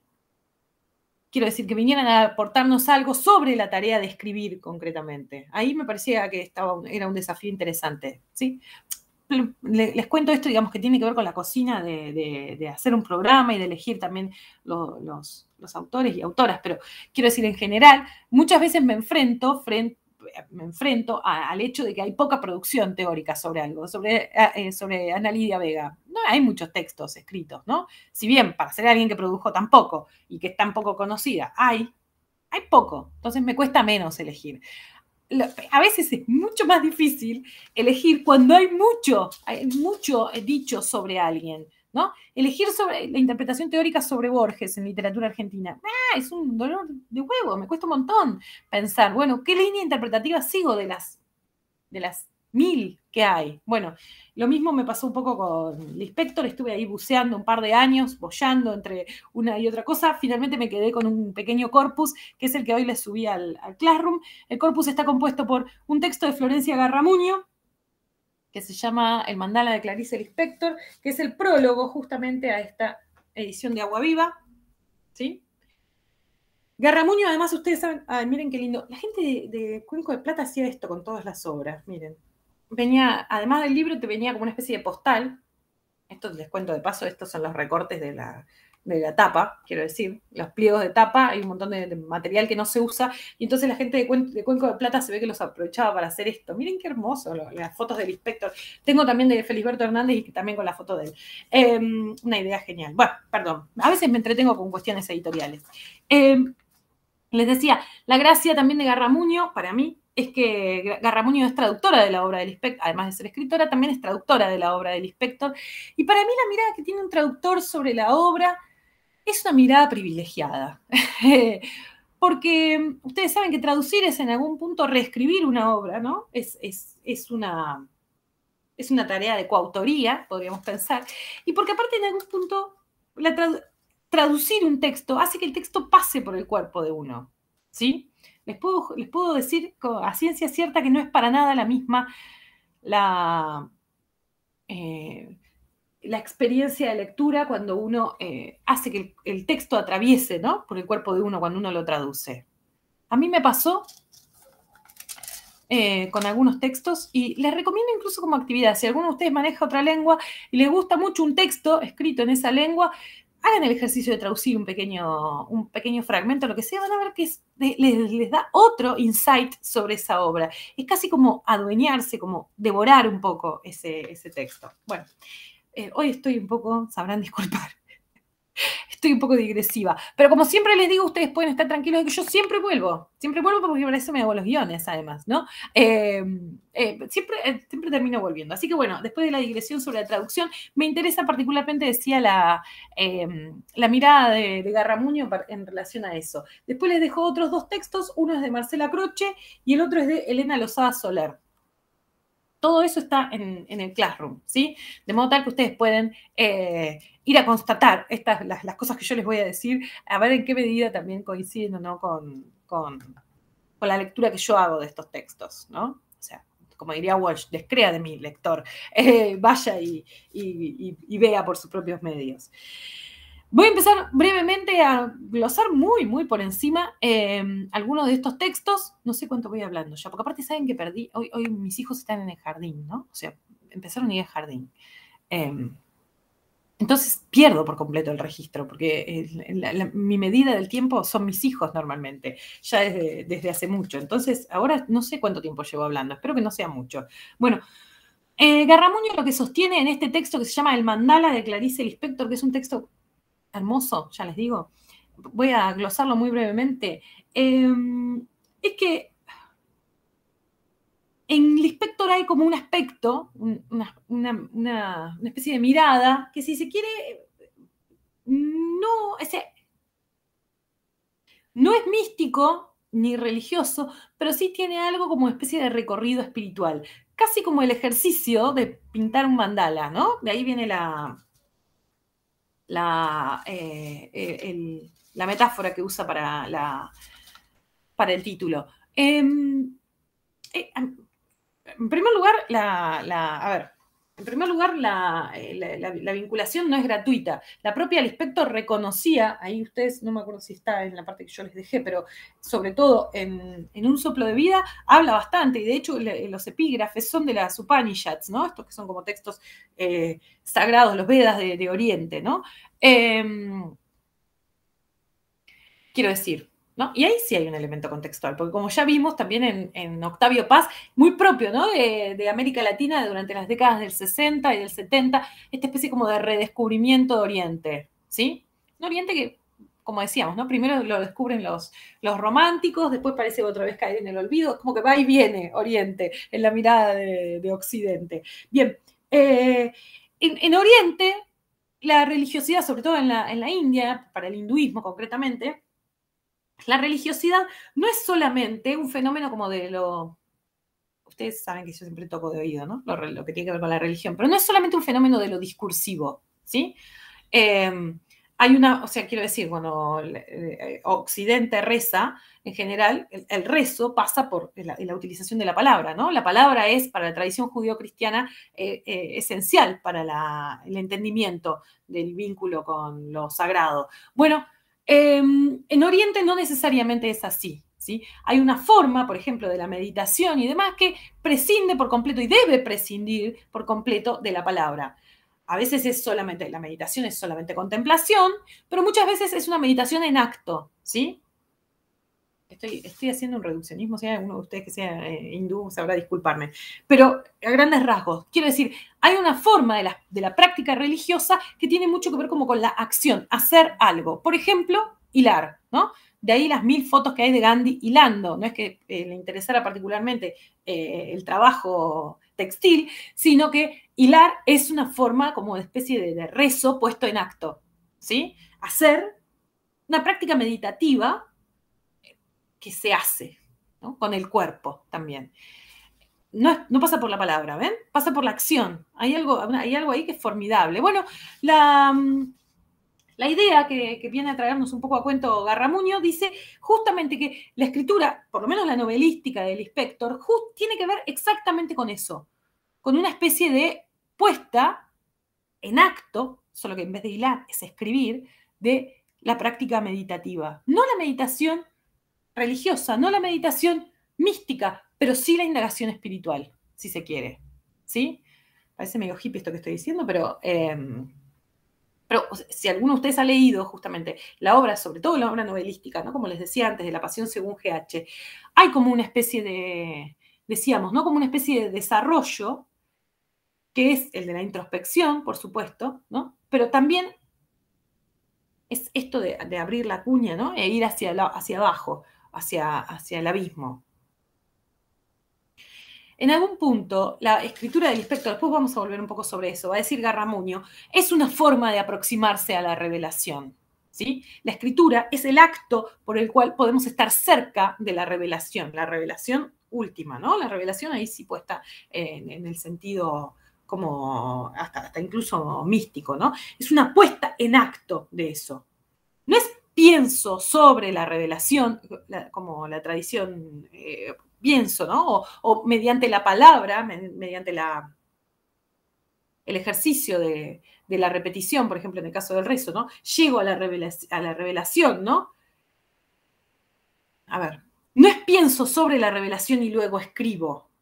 quiero decir, que vinieran a aportarnos algo sobre la tarea de escribir concretamente. Ahí me parecía que estaba, era un desafío interesante, ¿sí? Les, cuento esto, digamos, que tiene que ver con la cocina de, hacer un programa y de elegir también los, los, autores y autoras, pero quiero decir, en general, muchas veces me enfrento frente, me enfrento al hecho de que hay poca producción teórica sobre algo, sobre, eh, sobre Ana Lidia Vega. No hay muchos textos escritos, ¿no? Si bien para ser alguien que produjo tan poco y que es tan poco conocida, hay, hay poco. Entonces me cuesta menos elegir. A veces es mucho más difícil elegir cuando hay mucho, hay mucho dicho sobre alguien. Elegir sobre la interpretación teórica sobre Borges en literatura argentina. Ah, es un dolor de huevo, me cuesta un montón pensar, bueno, ¿qué línea interpretativa sigo de las, de las mil que hay? Bueno, lo mismo me pasó un poco con Lispector, estuve ahí buceando un par de años, bollando entre una y otra cosa, finalmente me quedé con un pequeño corpus, que es el que hoy le subí al, al Classroom. El corpus está compuesto por un texto de Florencia Garramuño, que se llama El mandala de Clarice Lispector, que es el prólogo justamente a esta edición de Agua Viva. ¿Sí? Garramuño, además, ustedes saben, ah, miren qué lindo. La gente de, de, Cuenco de Plata hacía esto con todas las obras, miren. Venía, además del libro, te venía como una especie de postal. Esto les cuento de paso, estos son los recortes de la, de la tapa, quiero decir, los pliegos de tapa, hay un montón de, material que no se usa, y entonces la gente de, Cuenco de Plata se ve que los aprovechaba para hacer esto. Miren qué hermoso, las fotos del inspector. Tengo también de Felisberto Hernández y también con la foto de él. Em, una idea genial. Bueno, perdón, a veces me entretengo con cuestiones editoriales. Em, les decía, la gracia también de Garramuño, para mí, es que Garramuño es traductora de la obra del inspector, además de ser escritora, también es traductora de la obra del inspector. Y para mí la mirada que tiene un traductor sobre la obra es una mirada privilegiada. Porque mm, ustedes saben que traducir es en algún punto reescribir una obra, ¿no? Es, una, es una tarea de coautoría, podríamos pensar. Y porque aparte en algún punto la traducir un texto hace que el texto pase por el cuerpo de uno, ¿sí? Les puedo, les puedo decir a ciencia cierta que no es para nada la misma la... Eh, la experiencia de lectura cuando uno eh, hace que el, texto atraviese, ¿no? Por el cuerpo de uno cuando uno lo traduce. A mí me pasó eh, con algunos textos y les recomiendo incluso como actividad, si alguno de ustedes maneja otra lengua y les gusta mucho un texto escrito en esa lengua, hagan el ejercicio de traducir un pequeño, un pequeño fragmento, lo que sea, van a ver que les, da otro insight sobre esa obra. Es casi como adueñarse, como devorar un poco ese, ese texto. Bueno, eh, hoy estoy un poco, sabrán disculpar, estoy un poco digresiva. Pero como siempre les digo, ustedes pueden estar tranquilos de que yo siempre vuelvo. Siempre vuelvo porque para eso me hago los guiones, además, ¿no? Eh, eh, siempre, siempre termino volviendo. Así que bueno, después de la digresión sobre la traducción, me interesa particularmente, decía la, em, mirada de, de, Garramuño en relación a eso. Después les dejo otros dos textos, uno es de Marcela Croche y el otro es de Elena Lozada Soler. Todo eso está en, el Classroom, ¿sí? De modo tal que ustedes pueden eh, ir a constatar estas, las, cosas que yo les voy a decir, a ver en qué medida también coinciden o no con, la lectura que yo hago de estos textos, ¿no? O sea, como diría Walsh, descrea de mi lector, eh, vaya y, vea por sus propios medios. Voy a empezar brevemente a glosar muy, muy por encima em, algunos de estos textos. No sé cuánto voy hablando ya, porque aparte saben que perdí, hoy, mis hijos están en el jardín, ¿no? O sea, empezaron a ir al jardín. Em, mm. entonces pierdo por completo el registro, porque mi medida del tiempo son mis hijos normalmente, ya desde, hace mucho. Entonces, ahora no sé cuánto tiempo llevo hablando, espero que no sea mucho. Bueno, eh, Garramuño lo que sostiene en este texto que se llama El mandala de Clarice Lispector, que es un texto hermoso, ya les digo, voy a glosarlo muy brevemente, em, es que en el inspector hay como un aspecto, una, especie de mirada que si se quiere, no, no es místico ni religioso, pero sí tiene algo como una especie de recorrido espiritual, casi como el ejercicio de pintar un mandala, ¿no? De ahí viene la, la, eh, eh, la metáfora que usa para, la, para el título. Em, eh, en primer lugar, la, la, a ver, en primer lugar, eh, la, vinculación no es gratuita. La propia Lispector reconocía, ahí ustedes, no me acuerdo si está en la parte que yo les dejé, pero sobre todo en, un soplo de vida, habla bastante, y de hecho los epígrafes son de las Upanishads, ¿no? Estos que son como textos eh, sagrados, los Vedas de, Oriente, ¿no? Em, quiero decir, y ahí sí hay un elemento contextual, porque como ya vimos también en, Octavio Paz, muy propio ¿no? de, América Latina durante las décadas del 60 y del 70, esta especie como de redescubrimiento de Oriente, ¿sí? Un Oriente que, como decíamos, ¿no? primero lo descubren los, los románticos, después parece otra vez caer en el olvido, como que va y viene Oriente en la mirada de, Occidente. Bien, eh, en, Oriente, la religiosidad, sobre todo la, en la India, para el hinduismo concretamente, la religiosidad no es solamente un fenómeno como de lo... Ustedes saben que yo siempre toco de oído, ¿no? Lo, que tiene que ver con la religión, pero no es solamente un fenómeno de lo discursivo, ¿sí? Em, hay una, o sea, quiero decir, cuando eh, Occidente reza, en general, el, rezo pasa por la, utilización de la palabra, ¿no? La palabra es, para la tradición judío-cristiana, eh, eh, esencial para el entendimiento del vínculo con lo sagrado. Bueno, Em, en Oriente no necesariamente es así. ¿sí? Hay una forma, por ejemplo, de la meditación y demás que prescinde por completo y debe prescindir por completo de la palabra. A veces es solamente, la meditación es solamente contemplación, pero muchas veces es una meditación en acto, ¿sí? estoy, haciendo un reduccionismo, si hay alguno de ustedes que sea eh, hindú sabrá disculparme, pero a grandes rasgos, quiero decir, hay una forma de la, práctica religiosa que tiene mucho que ver como con la acción, hacer algo. Por ejemplo, hilar, ¿no? De ahí las mil fotos que hay de Gandhi hilando. No es que eh, le interesara particularmente eh, el trabajo textil, sino que hilar es una forma como de especie de, rezo puesto en acto, ¿sí? Hacer una práctica meditativa que se hace, con el cuerpo también. No, no, pasa por la palabra, ¿ven? Pasa por la acción. Hay algo, hay algo ahí que es formidable. Bueno, la, mm, la idea que, viene a traernos un poco a cuento Garramuño dice justamente que la escritura, por lo menos la novelística del inspector, tiene que ver exactamente con eso, con una especie de puesta en acto, solo que en vez de hilar es escribir, de la práctica meditativa. No la meditación religiosa, no la meditación mística, pero sí la indagación espiritual, si se quiere. ¿Sí? Parece medio hippie esto que estoy diciendo, pero, em, pero si alguno de ustedes ha leído justamente la obra, sobre todo la obra novelística, ¿no? como les decía antes, de La Pasión según GH, hay como una especie de, decíamos, ¿no? como una especie de desarrollo, que es el de la introspección, por supuesto, pero también es esto de, abrir la cuña e ir hacia, hacia abajo, hacia, el abismo. En algún punto, la escritura del inspector, después vamos a volver un poco sobre eso, va a decir Garramuño, es una forma de aproximarse a la revelación. ¿sí? La escritura es el acto por el cual podemos estar cerca de la revelación, la revelación última, ¿no? La revelación ahí sí puesta en, el sentido como hasta, hasta, incluso místico, ¿no? Es una puesta en acto de eso. No es pienso sobre la revelación, como la tradición eh, pienso, ¿no? O, mediante la palabra, mediante la, el ejercicio de, la repetición, por ejemplo, en el caso del rezo, ¿no? Llego a la, a la revelación, ¿no? A ver, no es pienso sobre la revelación y luego escribo,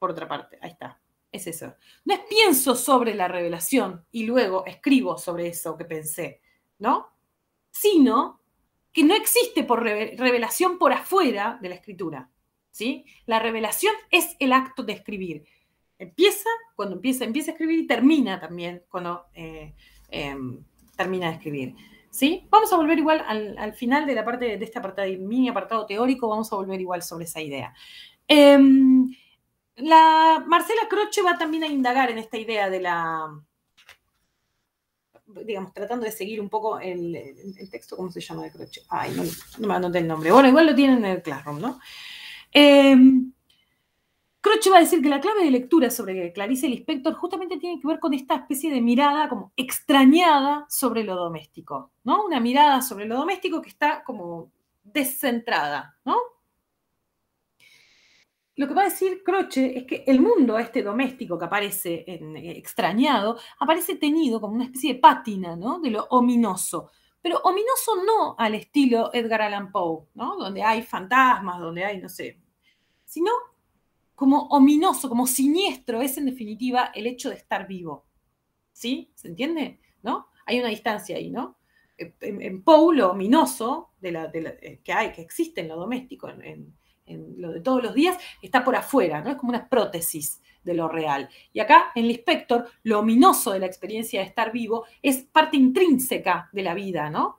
por otra parte, ahí está. Es eso. No es pienso sobre la revelación y luego escribo sobre eso que pensé, ¿no? sino que no existe por revelación por afuera de la escritura. ¿sí? La revelación es el acto de escribir. Empieza cuando empieza, empieza a escribir y termina también cuando eh, em, termina de escribir. ¿sí? Vamos a volver igual al, final de la parte de este apartado, mini apartado teórico, vamos a volver igual sobre esa idea. Em, la, Marcela Croce va también a indagar en esta idea de la, digamos, tratando de seguir un poco el, texto, ¿cómo se llama? De Croce? Ay, no, me anoté el nombre. Bueno, igual lo tienen en el Classroom, ¿no? Em, Croce va a decir que la clave de lectura sobre Clarice el Inspector justamente tiene que ver con esta especie de mirada como extrañada sobre lo doméstico, ¿no? Una mirada sobre lo doméstico que está como descentrada, ¿no? lo que va a decir Croce es que el mundo este doméstico que aparece en, eh, extrañado, aparece tenido como una especie de pátina, ¿no? De lo ominoso. Pero ominoso no al estilo Edgar Allan Poe, ¿no? Donde hay fantasmas, donde hay, no sé, sino como ominoso, como siniestro es en definitiva el hecho de estar vivo. ¿Sí? ¿Se entiende? ¿No? Hay una distancia ahí, ¿no? En, Poe lo ominoso de la, eh, que hay, que existe en lo doméstico, en en lo de todos los días, está por afuera, ¿no? Es como una prótesis de lo real. Y acá, en Lispector, lo ominoso de la experiencia de estar vivo es parte intrínseca de la vida, ¿no?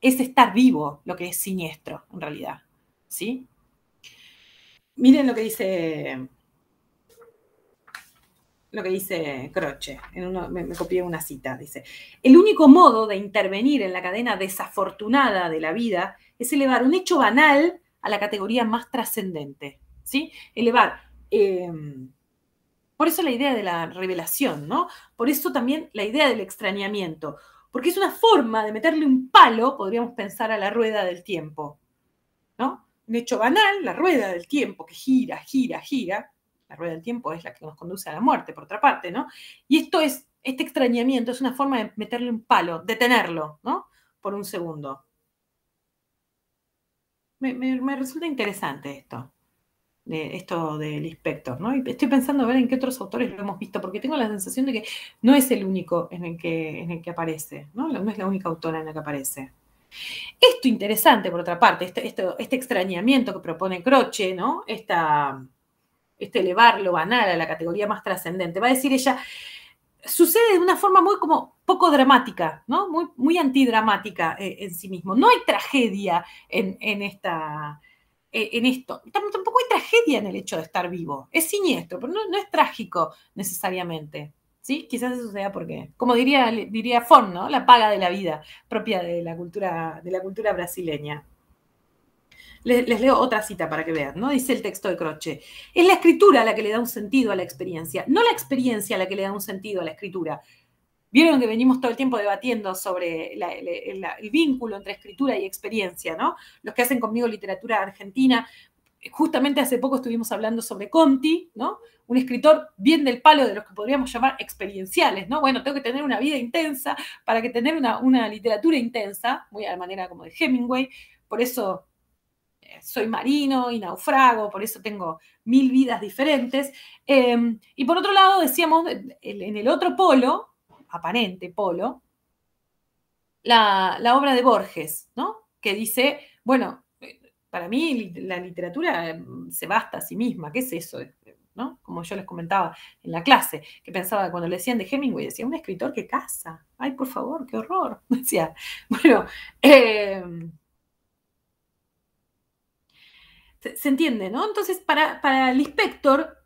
Es estar vivo lo que es siniestro, en realidad. ¿Sí? Miren lo que dice. Lo que dice Croce, en me copié una cita, dice, el único modo de intervenir en la cadena desafortunada de la vida es elevar un hecho banal a la categoría más trascendente, ¿sí? Elevar. Em, por eso la idea de la revelación, ¿no? Por eso también la idea del extrañamiento, porque es una forma de meterle un palo, podríamos pensar, a la rueda del tiempo, ¿no? Un hecho banal, la rueda del tiempo que gira, gira, gira. La rueda del tiempo es la que nos conduce a la muerte, por otra parte, ¿no? Y esto es, este extrañamiento es una forma de meterle un palo, detenerlo, ¿no? Por un segundo. Me, resulta interesante esto, esto del inspector, ¿no? estoy pensando a ver en qué otros autores lo hemos visto, porque tengo la sensación de que no es el único en el que, en el que aparece, ¿no? es la única autora en la que aparece. Esto interesante, por otra parte, este, este, extrañamiento que propone Croce, ¿no? Esta, este elevar lo banal a la categoría más trascendente. Va a decir ella, sucede de una forma muy como poco dramática, ¿no? Muy, muy antidramática eh, en sí mismo. No hay tragedia en, esta, eh, en esto. tampoco hay tragedia en el hecho de estar vivo. Es siniestro, pero no, es trágico necesariamente. ¿Sí? Quizás eso sea porque, como diría, diría Fon, ¿no? La paga de la vida propia de la cultura, de la cultura brasileña. Les, leo otra cita para que vean, ¿no? Dice el texto de Croce. Es la escritura la que le da un sentido a la experiencia, no la experiencia la que le da un sentido a la escritura. Vieron que venimos todo el tiempo debatiendo sobre el, vínculo entre escritura y experiencia, ¿no? Los que hacen conmigo literatura argentina justamente hace poco estuvimos hablando sobre Conti, ¿no? Un escritor bien del palo de los que podríamos llamar experienciales, ¿no? Bueno, tengo que tener una vida intensa para que tener una, una literatura intensa, muy a la manera como de Hemingway, por eso soy marino y naufrago, por eso tengo mil vidas diferentes. Em, y por otro lado, decíamos, en el otro polo, aparente polo, la, obra de Borges, ¿no? Que dice, bueno, para mí la literatura em, se basta a sí misma, ¿qué es eso? ¿No? Como yo les comentaba en la clase, que pensaba cuando le decían de Hemingway, decía, un escritor que caza, ay, por favor, qué horror, decía, bueno, em, se, entiende, ¿no? Entonces, para, para, el inspector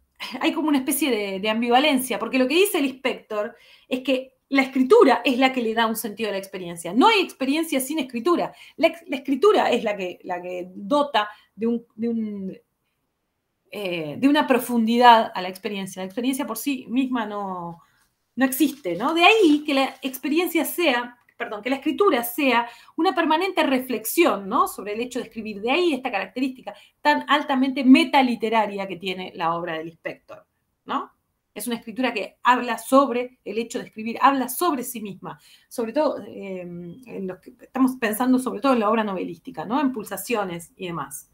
hay como una especie de, ambivalencia, porque lo que dice el inspector es que la escritura es la que le da un sentido a la experiencia. No hay experiencia sin escritura. La, escritura es la que, la que dota de, un, eh, de, una profundidad a la experiencia. La experiencia por sí misma no, no existe. ¿no? De ahí que la experiencia sea perdón, que la escritura sea una permanente reflexión sobre el hecho de escribir. De ahí esta característica tan altamente metaliteraria que tiene la obra del inspector. ¿no? Es una escritura que habla sobre el hecho de escribir, habla sobre sí misma. Sobre todo, eh, en los que estamos pensando sobre todo en la obra novelística, ¿no? en pulsaciones y demás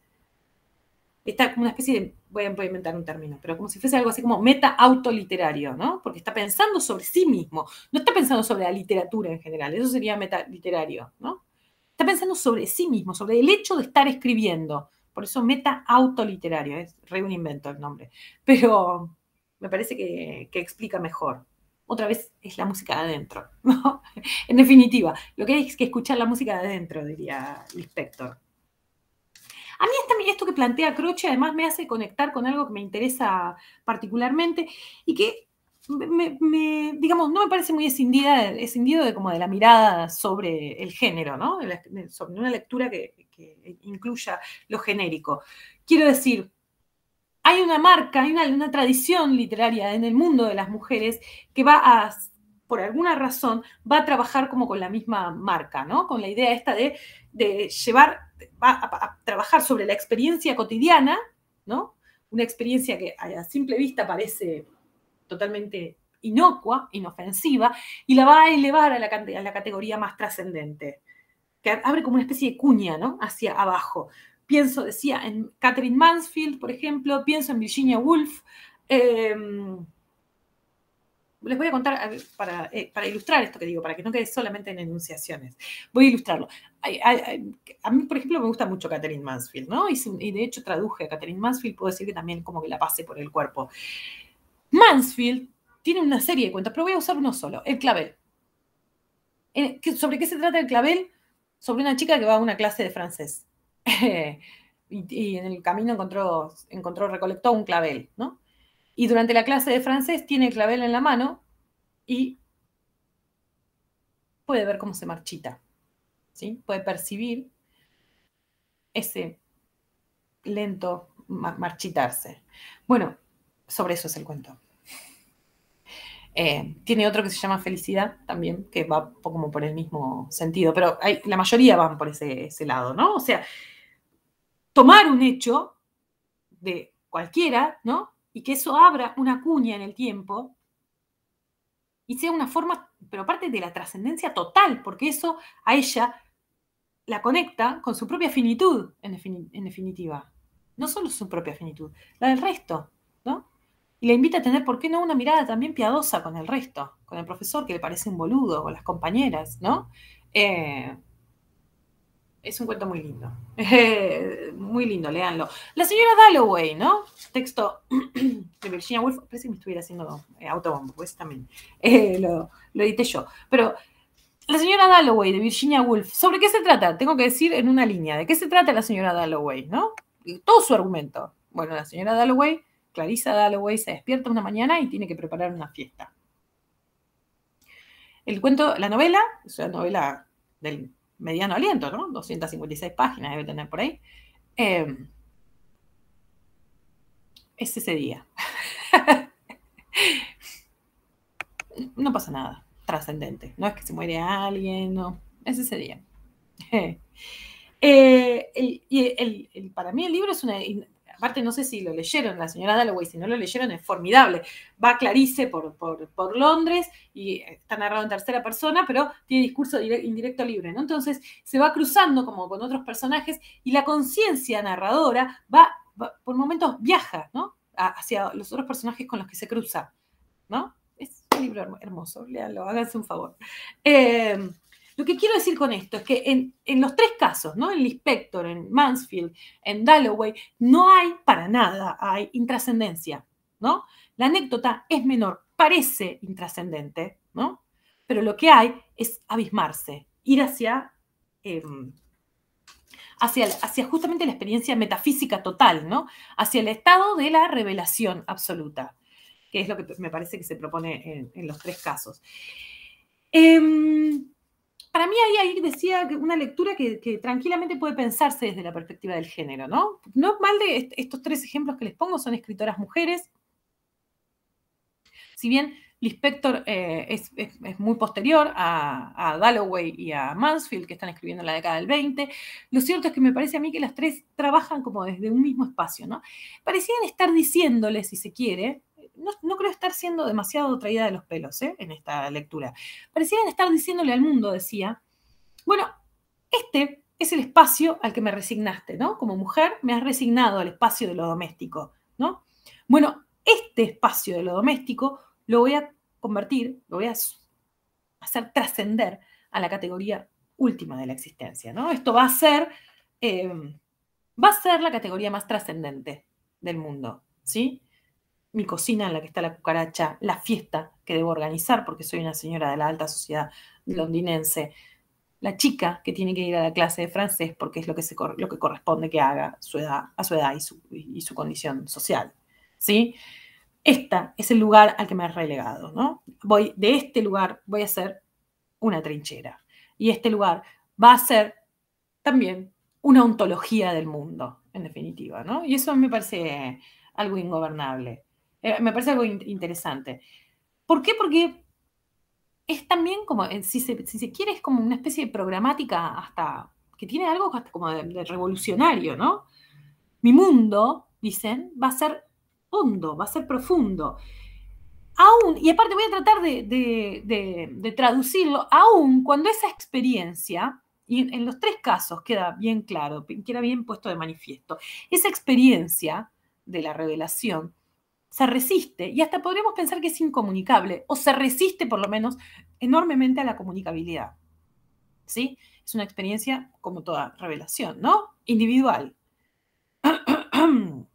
está como una especie de, voy a, inventar un término, pero como si fuese algo así como meta autoliterario, ¿no? Porque está pensando sobre sí mismo, no está pensando sobre la literatura en general, eso sería meta literario, ¿no? Está pensando sobre sí mismo, sobre el hecho de estar escribiendo. Por eso meta autoliterario, es re un invento el nombre, pero me parece que, que explica mejor otra vez es la música de adentro. ¿no? En definitiva, lo que hay es que escuchar la música de adentro, diría el inspector. A mí esto que plantea Croce además me hace conectar con algo que me interesa particularmente y que, me, digamos, no me parece muy escindida, escindido de como de la mirada sobre el género, ¿no? Sobre una lectura que, incluya lo genérico. Quiero decir, hay una marca, hay una, tradición literaria en el mundo de las mujeres que va a por alguna razón, va a trabajar como con la misma marca, ¿no? Con la idea esta de, llevar, va a, trabajar sobre la experiencia cotidiana, ¿no? Una experiencia que a simple vista parece totalmente inocua, inofensiva, y la va a elevar a la, categoría más trascendente, que abre como una especie de cuña, ¿no? Hacia abajo. Pienso, decía, en Catherine Mansfield, por ejemplo, pienso en Virginia Woolf, em, les voy a contar eh, para, ilustrar esto que digo, para que no quede solamente en enunciaciones. Voy a ilustrarlo. A, mí, por ejemplo, me gusta mucho Catherine Mansfield, ¿no? Y, de hecho traduje a Catherine Mansfield, puedo decir que también como que la pase por el cuerpo. Mansfield tiene una serie de cuentas, pero voy a usar uno solo, el clavel. Eh, ¿Sobre qué se trata el clavel? Sobre una chica que va a una clase de francés. y, y, en el camino encontró, encontró, recolectó un clavel, ¿no? Y durante la clase de francés tiene el clavel en la mano y puede ver cómo se marchita. ¿sí? Puede percibir ese lento marchitarse. Bueno, sobre eso es el cuento. Eh, tiene otro que se llama Felicidad también, que va como por el mismo sentido, pero la mayoría van por ese, ese, lado, ¿no? O sea, tomar un hecho de cualquiera, ¿no? y que eso abra una cuña en el tiempo y sea una forma, pero parte de la trascendencia total, porque eso a ella la conecta con su propia finitud, en, definitiva. No solo su propia finitud, la del resto, ¿no? Y la invita a tener, ¿por qué no?, una mirada también piadosa con el resto, con el profesor que le parece un boludo, con las compañeras, ¿no? Eh, es un cuento muy lindo. muy lindo, leanlo. La señora Dalloway, ¿no? Texto de Virginia Woolf. Parece que me estuviera haciendo eh, autobombo, pues también eh, lo, edité yo. Pero la señora Dalloway de Virginia Woolf, ¿sobre qué se trata? Tengo que decir en una línea, ¿de qué se trata la señora Dalloway, no? todo su argumento. Bueno, la señora Dalloway, Clarissa Dalloway, se despierta una mañana y tiene que preparar una fiesta. El cuento, la novela, es una novela del mediano aliento, ¿no? 256 páginas debe tener por ahí. Em, ese día. no pasa nada, trascendente. No es que se muere alguien, no. ese día. Eh, para mí el libro es una, aparte no sé si lo leyeron, la señora Dalloway, si no lo leyeron es formidable, va Clarice por, por, Londres y está narrado en tercera persona, pero tiene discurso indirecto libre, ¿no? Entonces se va cruzando como con otros personajes y la conciencia narradora va, por momentos viaja, ¿no? hacia los otros personajes con los que se cruza, ¿no? Es un libro hermoso, léanlo, háganse un favor. Em, lo que quiero decir con esto es que en, los tres casos, ¿no? En Lispector, en Mansfield, en Dalloway, no hay para nada, hay intrascendencia, ¿no? La anécdota es menor, parece intrascendente, ¿no? Pero lo que hay es abismarse, ir hacia, em, hacia, hacia justamente la experiencia metafísica total, ¿no? Hacia el estado de la revelación absoluta que es lo que me parece que se propone en, los tres casos. Em, para mí ahí, decía una lectura que, tranquilamente puede pensarse desde la perspectiva del género, ¿no? No mal de estos tres ejemplos que les pongo, son escritoras mujeres. Si bien Lispector eh, es, muy posterior a, Dalloway y a Mansfield, que están escribiendo en la década del 20. Lo cierto es que me parece a mí que las tres trabajan como desde un mismo espacio, ¿no? Parecían estar diciéndole, si se quiere, no, creo estar siendo demasiado traída de los pelos ¿eh? en esta lectura. Parecían estar diciéndole al mundo, decía, bueno, este es el espacio al que me resignaste, ¿no? Como mujer me has resignado al espacio de lo doméstico, ¿no? Bueno, este espacio de lo doméstico lo voy a convertir, lo voy a hacer trascender a la categoría última de la existencia, ¿no? Esto va a ser, eh, va a ser la categoría más trascendente del mundo, ¿sí? mi cocina en la que está la cucaracha, la fiesta que debo organizar porque soy una señora de la alta sociedad londinense, la chica que tiene que ir a la clase de francés porque es lo que, se, lo que corresponde que haga su edad, a su edad y su, condición social. ¿sí? Este es el lugar al que me he relegado. ¿no? Voy, de este lugar voy a hacer una trinchera. Y este lugar va a ser también una ontología del mundo, en definitiva. ¿no? Y eso me parece algo ingobernable. Eh, me parece algo interesante. ¿Por qué? Porque es también como, eh, si se, si quiere, es como una especie de programática hasta, que tiene algo como de, revolucionario, ¿no? Mi mundo, dicen, va a ser hondo, va a ser profundo. Aún, y aparte voy a tratar de, traducirlo, aún cuando esa experiencia, y en, los tres casos queda bien claro, queda bien puesto de manifiesto, esa experiencia de la revelación se resiste y hasta podríamos pensar que es incomunicable o se resiste por lo menos enormemente a la comunicabilidad. ¿Sí? Es una experiencia como toda revelación, ¿no? Individual. Para mí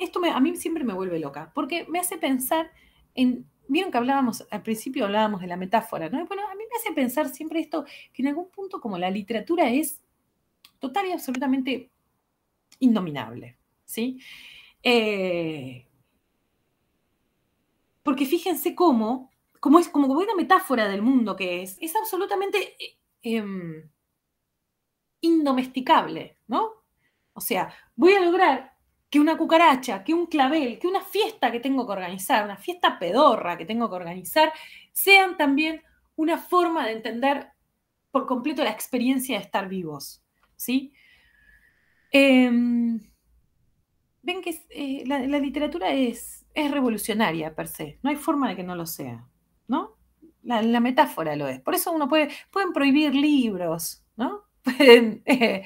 esto a mí siempre me vuelve loca porque me hace pensar en vieron que hablábamos al principio hablábamos de la metáfora, ¿no? Bueno, a mí me hace pensar siempre esto que en algún punto como la literatura es total y absolutamente indominable, ¿sí? Eh, porque fíjense cómo, como es como una metáfora del mundo que es, es absolutamente eh, em, indomesticable, ¿no? O sea, voy a lograr que una cucaracha, que un clavel, que una fiesta que tengo que organizar, una fiesta pedorra que tengo que organizar, sean también una forma de entender por completo la experiencia de estar vivos, ¿sí? Em, ven que eh, la, literatura es, es revolucionaria per se, no hay forma de que no lo sea, ¿no? La, metáfora lo es. Por eso uno puede, pueden prohibir libros, ¿no? Eh,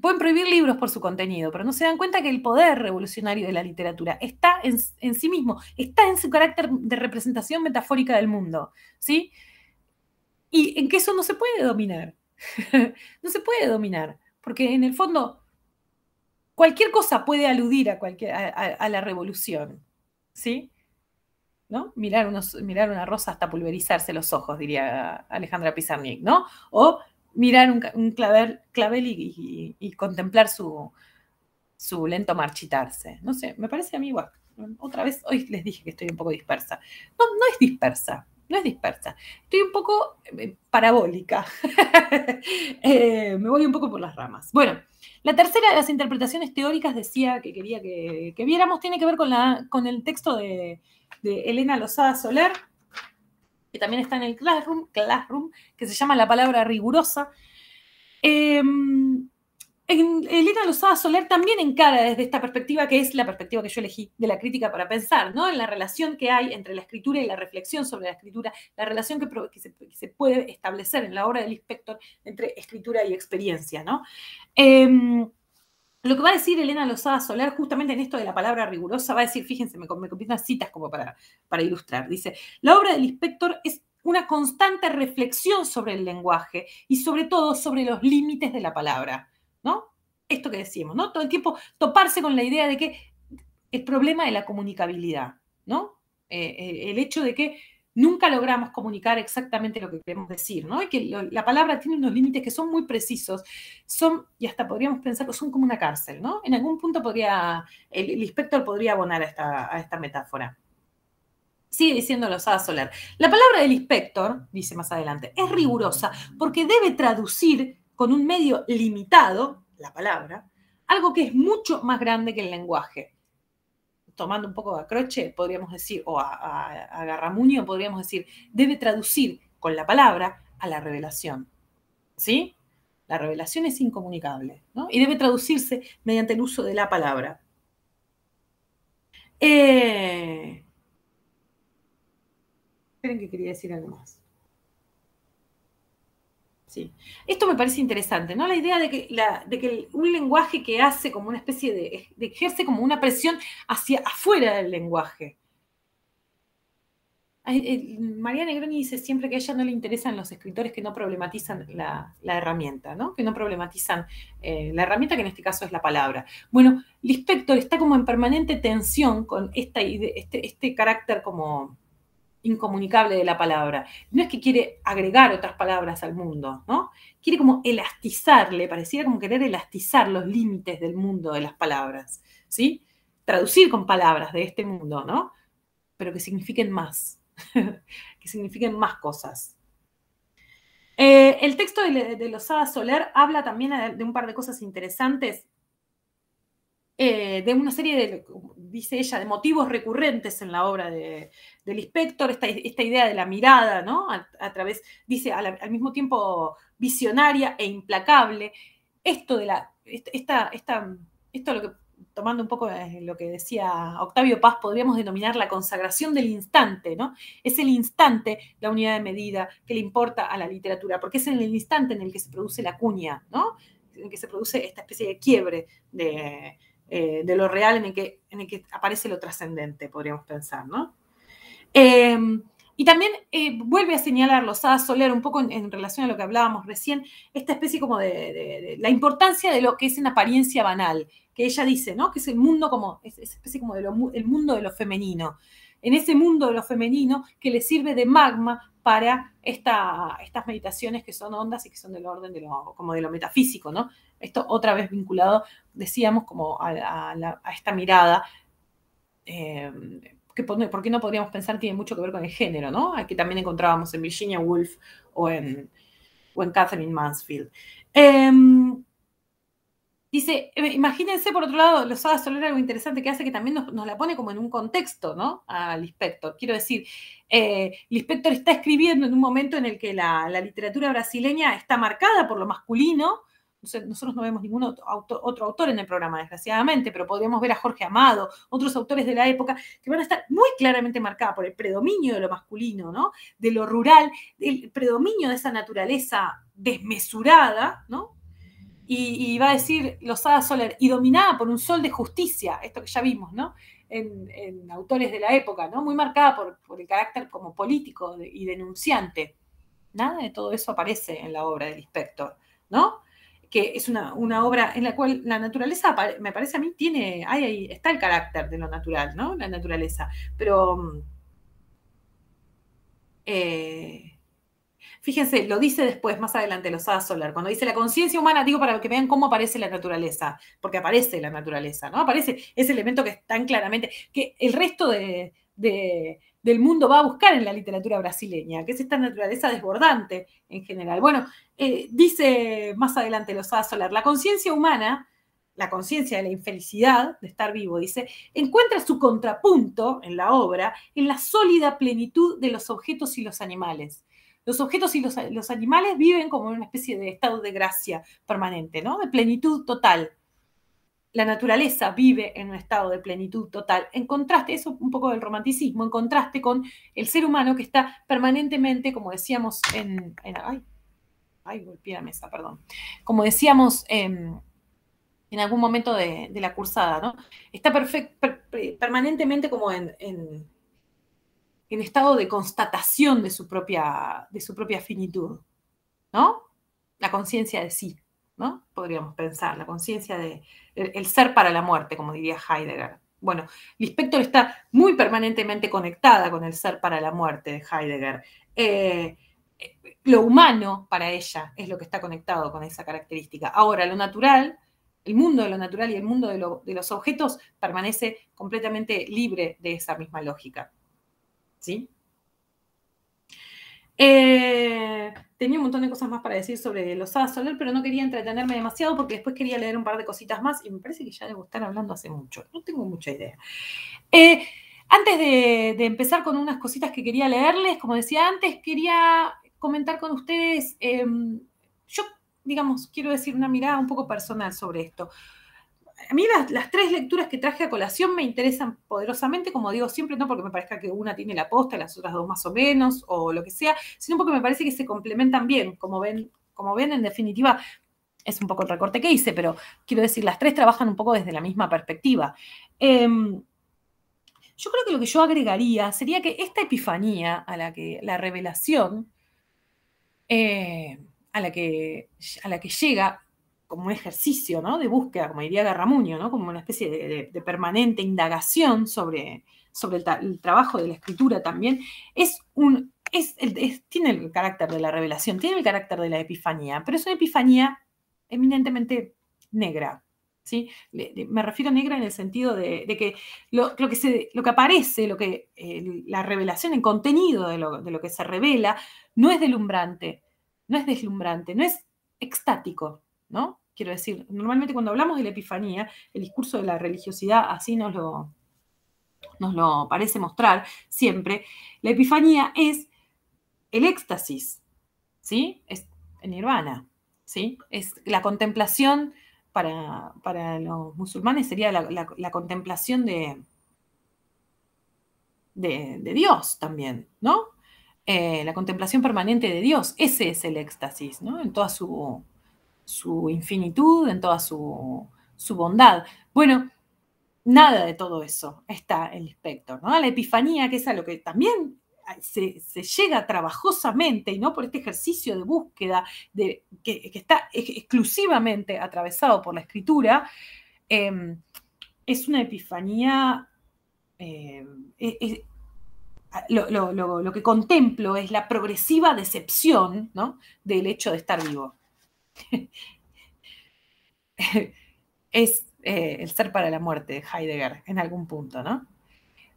pueden, prohibir libros por su contenido, pero no se dan cuenta que el poder revolucionario de la literatura está en, en sí mismo, está en su carácter de representación metafórica del mundo, ¿sí? Y en que eso no se puede dominar, no se puede dominar, porque en el fondo cualquier cosa puede aludir a, la revolución, ¿sí? ¿No? Mirar, mirar una rosa hasta pulverizarse los ojos, diría Alejandra Pizarnik, ¿no? O mirar un, clavel, y, contemplar su, su lento marchitarse. No sé, me parece a mí, igual. otra vez, hoy les dije que estoy un poco dispersa. No, no es dispersa, no es dispersa. Estoy un poco eh, parabólica. Eh, me voy un poco por las ramas. Bueno, la tercera de las interpretaciones teóricas decía que quería que, viéramos, tiene que ver con, la, con el texto de, Elena Lozada Soler, que también está en el classroom, classroom, que se llama La palabra rigurosa. Em, Elena Lozada Soler también encara desde esta perspectiva, que es la perspectiva que yo elegí de la crítica para pensar, ¿no? En la relación que hay entre la escritura y la reflexión sobre la escritura, la relación que, se, puede establecer en la obra del inspector entre escritura y experiencia, ¿no? Em, lo que va a decir Elena Lozada Soler, justamente en esto de la palabra rigurosa, va a decir, fíjense, me, me unas citas como para, para ilustrar. Dice, la obra del inspector es una constante reflexión sobre el lenguaje y sobre todo sobre los límites de la palabra. ¿no? Esto que decíamos, ¿no? Todo el tiempo toparse con la idea de que el problema de la comunicabilidad, ¿no? Eh, eh, el hecho de que nunca logramos comunicar exactamente lo que queremos decir, ¿no? Y que la palabra tiene unos límites que son muy precisos, son, y hasta podríamos pensar que son como una cárcel, ¿no? En algún punto podría, el, inspector podría abonar a esta, metáfora. Sigue diciéndolo Sada Soler. La palabra del inspector, dice más adelante, es rigurosa porque debe traducir con un medio limitado, la palabra, algo que es mucho más grande que el lenguaje. Tomando un poco a Croce, podríamos decir, o a, Garramuño, podríamos decir, debe traducir con la palabra a la revelación. ¿Sí? La revelación es incomunicable, ¿no? Y debe traducirse mediante el uso de la palabra. Esperen eh, que quería decir algo más. Esto me parece interesante, ¿no? La idea de que, un lenguaje que hace como una especie de, ejerce como una presión hacia afuera del lenguaje. Eh, María Negroni dice siempre que a ella no le interesan los escritores que no problematizan la, herramienta, ¿no? Que no problematizan eh, la herramienta, que en este caso es la palabra. Bueno, Lispector está como en permanente tensión con esta, este, este carácter como incomunicable de la palabra. No es que quiere agregar otras palabras al mundo, ¿no? Quiere como elastizarle, parecía como querer elastizar los límites del mundo de las palabras, ¿sí? Traducir con palabras de este mundo, ¿no? Pero que signifiquen más, que signifiquen más cosas. Eh, el texto de, de Lozada Soler habla también de un par de cosas interesantes eh, de una serie de, dice ella, de motivos recurrentes en la obra de, del inspector, esta, idea de la mirada, ¿no? A, través, dice, al, mismo tiempo visionaria e implacable, esto de la, esta, esto lo que, tomando un poco eh, lo que decía Octavio Paz, podríamos denominar la consagración del instante, ¿no? Es el instante, la unidad de medida que le importa a la literatura, porque es en el instante en el que se produce la cuña, ¿no? En el que se produce esta especie de quiebre de eh, de lo real en el, que, en que aparece lo trascendente, podríamos pensar, ¿no? Eh, y también eh, vuelve a señalar Lozada Soler, un poco en, relación a lo que hablábamos recién, esta especie como de, la importancia de lo que es en apariencia banal, que ella dice, ¿no? Que es el mundo como, especie como de lo, el mundo de lo femenino. En ese mundo de lo femenino que le sirve de magma para esta, estas meditaciones que son ondas y que son del orden de lo, como de lo metafísico, ¿no? Esto otra vez vinculado, decíamos, como a, esta mirada. Eh, que por, qué no podríamos pensar tiene mucho que ver con el género, ¿no? Ah, que también encontrábamos en Virginia Woolf o en, o en Catherine Mansfield. Em, dice, eh, imagínense por otro lado, los haga Soler algo interesante que hace que también nos, la pone como en un contexto, ¿no? A Lispector. Quiero decir, el eh, inspector está escribiendo en un momento en el que la literatura brasileña está marcada por lo masculino, nosotros no vemos ningún otro autor en el programa, desgraciadamente, pero podríamos ver a Jorge Amado, otros autores de la época, que van a estar muy claramente marcadas por el predominio de lo masculino, ¿no? De lo rural, el predominio de esa naturaleza desmesurada, ¿no? Y, va a decir Losada Soler, y dominada por un sol de justicia, esto que ya vimos, ¿no? En, autores de la época, ¿no? Muy marcada por, el carácter como político y denunciante. Nada de todo eso aparece en la obra del inspector, ¿no? que es una, obra en la cual la naturaleza, me parece a mí, tiene, ahí está el carácter de lo natural, ¿no? La naturaleza. Pero, mm, eh, fíjense, lo dice después, más adelante, Lozada Solar, cuando dice la conciencia humana, digo para que vean cómo aparece la naturaleza, porque aparece la naturaleza, ¿no? Aparece ese elemento que es tan claramente, que el resto de, de, del mundo va a buscar en la literatura brasileña, que es esta naturaleza desbordante en general. Bueno, eh, dice más adelante Lozada Solar, la conciencia humana, la conciencia de la infelicidad de estar vivo, dice, encuentra su contrapunto en la obra en la sólida plenitud de los objetos y los animales. Los objetos y los, animales viven como en una especie de estado de gracia permanente, ¿no? De plenitud total la naturaleza vive en un estado de plenitud total. En contraste, eso un poco del romanticismo, en contraste con el ser humano que está permanentemente, como decíamos en... ay, la mesa, perdón. Como decíamos em, en, algún momento de, la cursada, ¿no? Está permanentemente como en, estado de constatación de su propia, de su propia finitud, ¿no? La conciencia de sí. Podríamos pensar, la conciencia de el, ser para la muerte, como diría Heidegger. Bueno, el espectro está muy permanentemente conectada con el ser para la muerte de Heidegger. Eh, eh, lo humano para ella es lo que está conectado con esa característica. Ahora, lo natural, el mundo de lo natural y el mundo de, de los objetos permanece completamente libre de esa misma lógica. ¿Sí? Eh, tenía un montón de cosas más para decir sobre los Soler, pero no quería entretenerme demasiado porque después quería leer un par de cositas más y me parece que ya debo estar hablando hace mucho. No tengo mucha idea. Eh, antes de, empezar con unas cositas que quería leerles, como decía antes, quería comentar con ustedes, em, yo, digamos, quiero decir una mirada un poco personal sobre esto a mí las, tres lecturas que traje a colación me interesan poderosamente, como digo siempre, no porque me parezca que una tiene la posta, las otras dos más o menos, o lo que sea, sino porque me parece que se complementan bien, como ven, como ven en definitiva. Es un poco el recorte que hice, pero quiero decir, las tres trabajan un poco desde la misma perspectiva. Em, yo creo que lo que yo agregaría sería que esta epifanía a la que la revelación eh, a, la que, a la que llega como un ejercicio ¿no? de búsqueda, como diría Garramuño, ¿no? como una especie de, permanente indagación sobre, sobre el, trabajo de la escritura también, es un, tiene el carácter de la revelación, tiene el carácter de la epifanía, pero es una epifanía eminentemente negra. ¿sí? me refiero a negra en el sentido de, que, lo, que se, lo que aparece, lo que, la revelación, en contenido de lo, de lo que se revela, no es delumbrante, no es deslumbrante, no es extático, Quiero decir, normalmente cuando hablamos de la epifanía, el discurso de la religiosidad así nos lo, nos lo parece mostrar siempre, la epifanía es el éxtasis, ¿sí? Es en nirvana, ¿sí? Es la contemplación, para, los musulmanes sería la, contemplación de, de, Dios también, ¿no? Eh, la contemplación permanente de Dios, ese es el éxtasis, ¿no? En toda su su infinitud, en toda su, bondad. Bueno, nada de todo eso está el espectro ¿no? La epifanía, que es a lo que también se, llega trabajosamente y no por este ejercicio de búsqueda de, que, está exclusivamente atravesado por la escritura, em, es una epifanía, em, e, e, lo, que contemplo es la progresiva decepción del hecho de estar vivo. es eh, el ser para la muerte de Heidegger en algún punto, ¿no?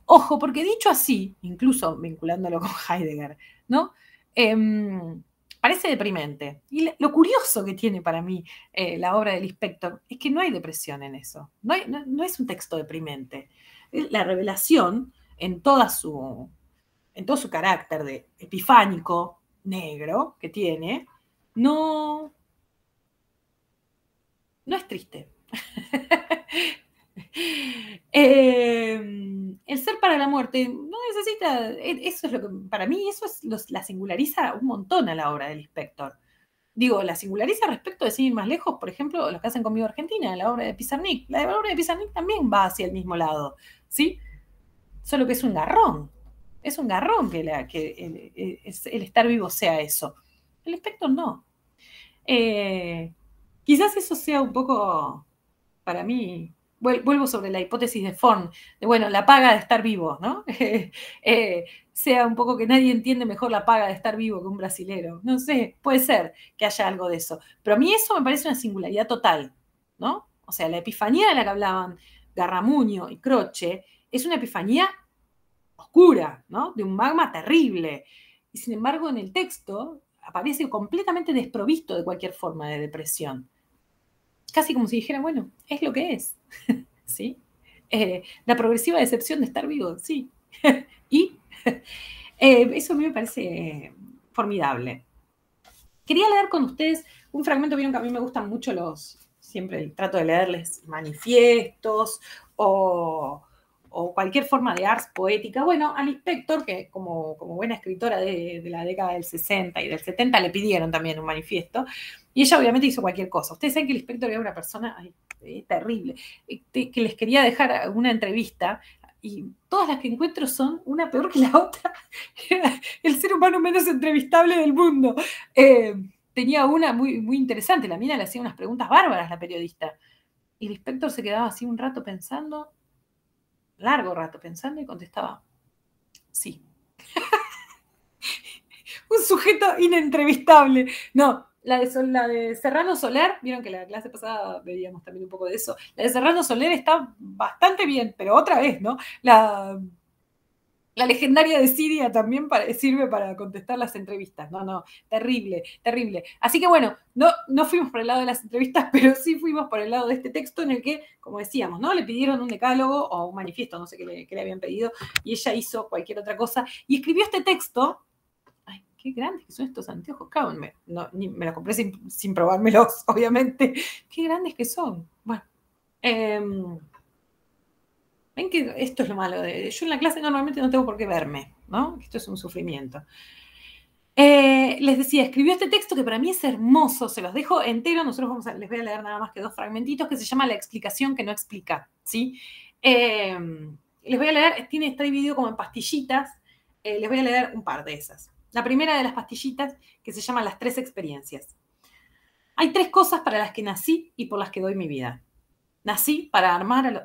Ojo, porque dicho así, incluso vinculándolo con Heidegger, ¿no? Em, parece deprimente. Y lo curioso que tiene para mí eh, la obra del inspector es que no hay depresión en eso. No, es un texto deprimente. La revelación, en, su, en todo su carácter de epifánico negro que tiene, no, no es triste. Eh, el ser para la muerte no necesita, e, eso es lo que, para mí eso es la singulariza un montón a la obra del inspector. Digo, la singulariza respecto de sin más lejos, por ejemplo, los que hacen conmigo Argentina, la obra de Pizarnik. La, obra de Pizarnik también va hacia el mismo lado, ¿sí? Solo que es un garrón. Es un garrón que, la, que el, el, estar vivo sea eso. El inspector no. Eh, Quizás eso sea un poco, para mí, vuelvo sobre la hipótesis de Forn, de bueno, la paga de estar vivo, ¿no? Eh, sea un poco que nadie entiende mejor la paga de estar vivo que un brasilero. No sé, puede ser que haya algo de eso. Pero a mí eso me parece una singularidad total, ¿no? O sea, la epifanía de la que hablaban Garramuño y Croce es una epifanía oscura, ¿no? De un magma terrible. Y sin embargo, en el texto aparece completamente desprovisto de cualquier forma de depresión. Casi como si dijera, bueno, es lo que es. ¿Sí? Eh, la progresiva decepción de estar vivo, sí. y eh, eso a mí me parece eh, formidable. Quería leer con ustedes un fragmento, vieron que a mí me gustan mucho los, siempre trato de leerles manifiestos o o cualquier forma de arts poética. Bueno, al inspector, que como, como buena escritora de, la década del 60 y del 70, le pidieron también un manifiesto, y ella obviamente hizo cualquier cosa. Ustedes saben que el inspector era una persona terrible, este, que les quería dejar una entrevista y todas las que encuentro son una peor que la otra. el ser humano menos entrevistable del mundo. Eh, tenía una muy, muy interesante, la mina le hacía unas preguntas bárbaras la periodista. Y el inspector se quedaba así un rato pensando largo rato pensando y contestaba, sí. Un sujeto inentrevistable. No, la de, de Serrano Soler, vieron que la clase pasada veíamos también un poco de eso, la de Serrano Soler está bastante bien, pero otra vez, ¿no? La la legendaria de Siria también sirve para contestar las entrevistas. No, no, terrible, terrible. Así que bueno, no, no fuimos por el lado de las entrevistas, pero sí fuimos por el lado de este texto en el que, como decíamos, ¿no? Le pidieron un decálogo o un manifiesto, no sé qué le, habían pedido, y ella hizo cualquier otra cosa y escribió este texto Ay, qué grandes que son estos anteojos, cabrón. Me, no, me los compré sin, sin, probármelos, obviamente. Qué grandes que son. Bueno. Eh, Ven que esto es lo malo Yo en la clase normalmente no tengo por qué verme, ¿no? Esto es un sufrimiento. Eh, les decía, escribió este texto que para mí es hermoso, se los dejo entero, nosotros vamos a, les voy a leer nada más que dos fragmentitos, que se llama La explicación que no explica, ¿sí? Eh, les voy a leer, tiene, está dividido como en pastillitas, eh, les voy a leer un par de esas. La primera de las pastillitas, que se llama Las tres experiencias. Hay tres cosas para las que nací y por las que doy mi vida. Nací para,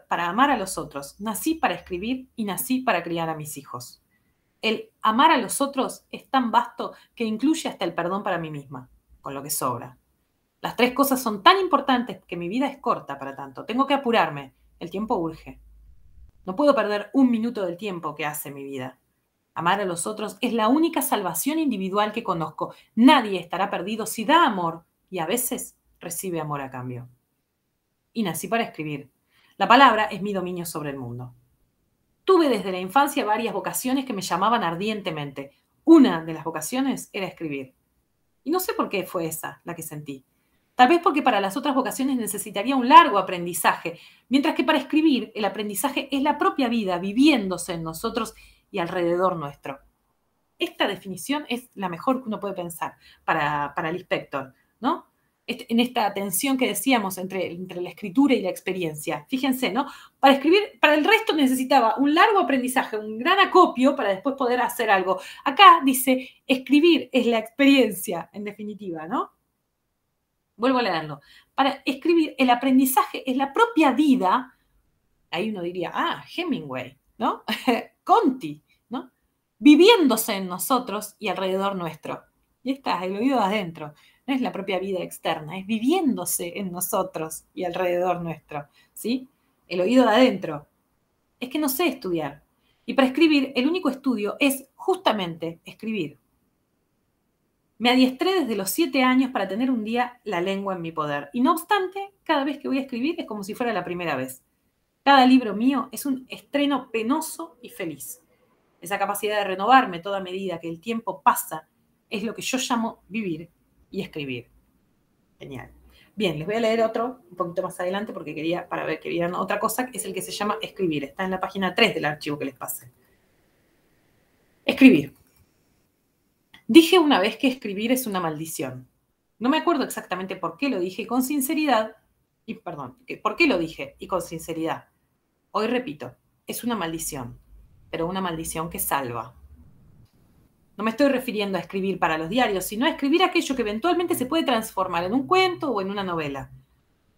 para amar a los otros, nací para escribir y nací para criar a mis hijos. El amar a los otros es tan vasto que incluye hasta el perdón para mí misma, con lo que sobra. Las tres cosas son tan importantes que mi vida es corta para tanto. Tengo que apurarme, el tiempo urge. No puedo perder un minuto del tiempo que hace mi vida. Amar a los otros es la única salvación individual que conozco. Nadie estará perdido si da amor y a veces recibe amor a cambio y nací para escribir. La palabra es mi dominio sobre el mundo. Tuve desde la infancia varias vocaciones que me llamaban ardientemente. Una de las vocaciones era escribir. Y no sé por qué fue esa la que sentí. Tal vez porque para las otras vocaciones necesitaría un largo aprendizaje, mientras que para escribir el aprendizaje es la propia vida viviéndose en nosotros y alrededor nuestro. Esta definición es la mejor que uno puede pensar para, para el inspector, ¿no? en esta tensión que decíamos entre, entre la escritura y la experiencia. Fíjense, ¿no? Para escribir, para el resto necesitaba un largo aprendizaje, un gran acopio para después poder hacer algo. Acá dice, escribir es la experiencia, en definitiva, ¿no? Vuelvo a leerlo. Para escribir, el aprendizaje es la propia vida. Ahí uno diría, ah, Hemingway, ¿no? Conti, ¿no? Viviéndose en nosotros y alrededor nuestro. Y está, el oído adentro no es la propia vida externa, es viviéndose en nosotros y alrededor nuestro, ¿sí? El oído de adentro. Es que no sé estudiar. Y para escribir, el único estudio es justamente escribir. Me adiestré desde los siete años para tener un día la lengua en mi poder. Y no obstante, cada vez que voy a escribir es como si fuera la primera vez. Cada libro mío es un estreno penoso y feliz. Esa capacidad de renovarme toda medida que el tiempo pasa es lo que yo llamo vivir y escribir. Genial. Bien, les voy a leer otro un poquito más adelante porque quería, para ver que vieran otra cosa, que es el que se llama escribir. Está en la página 3 del archivo que les pasé. Escribir. Dije una vez que escribir es una maldición. No me acuerdo exactamente por qué lo dije con sinceridad, y perdón, por qué lo dije y con sinceridad. Hoy repito, es una maldición, pero una maldición que salva me estoy refiriendo a escribir para los diarios, sino a escribir aquello que eventualmente se puede transformar en un cuento o en una novela.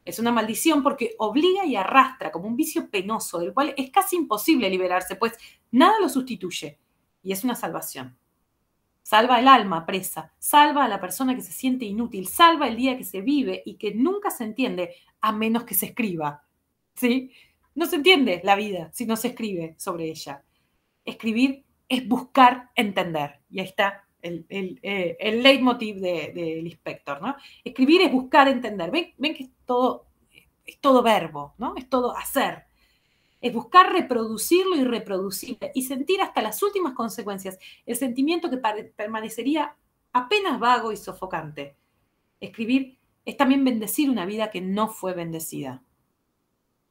Es una maldición porque obliga y arrastra como un vicio penoso del cual es casi imposible liberarse, pues nada lo sustituye y es una salvación. Salva el alma presa, salva a la persona que se siente inútil, salva el día que se vive y que nunca se entiende a menos que se escriba. ¿Sí? No se entiende la vida si no se escribe sobre ella. Escribir es buscar entender. Y ahí está el, el, eh, leitmotiv del inspector, ¿no? Escribir es buscar entender. Ven, que es todo, es todo verbo, ¿no? Es todo hacer. Es buscar reproducirlo y reproducirlo y sentir hasta las últimas consecuencias el sentimiento que permanecería apenas vago y sofocante. Escribir es también bendecir una vida que no fue bendecida.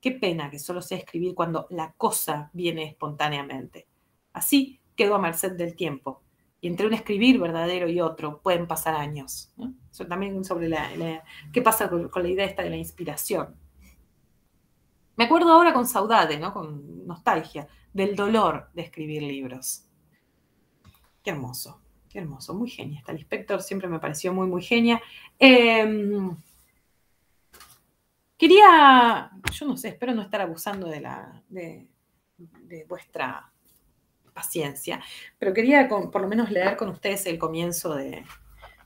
Qué pena que solo sea escribir cuando la cosa viene espontáneamente. Así quedo a merced del tiempo. Y entre un escribir verdadero y otro pueden pasar años. también sobre la, qué pasa con, la idea esta de la inspiración. Me acuerdo ahora con saudade, con nostalgia, del dolor de escribir libros. Qué hermoso, qué hermoso, muy genia. Está el inspector siempre me pareció muy, muy genia. Em, quería, yo no sé, espero no estar abusando de, la, de vuestra paciencia. Pero quería por lo menos leer con ustedes el comienzo de,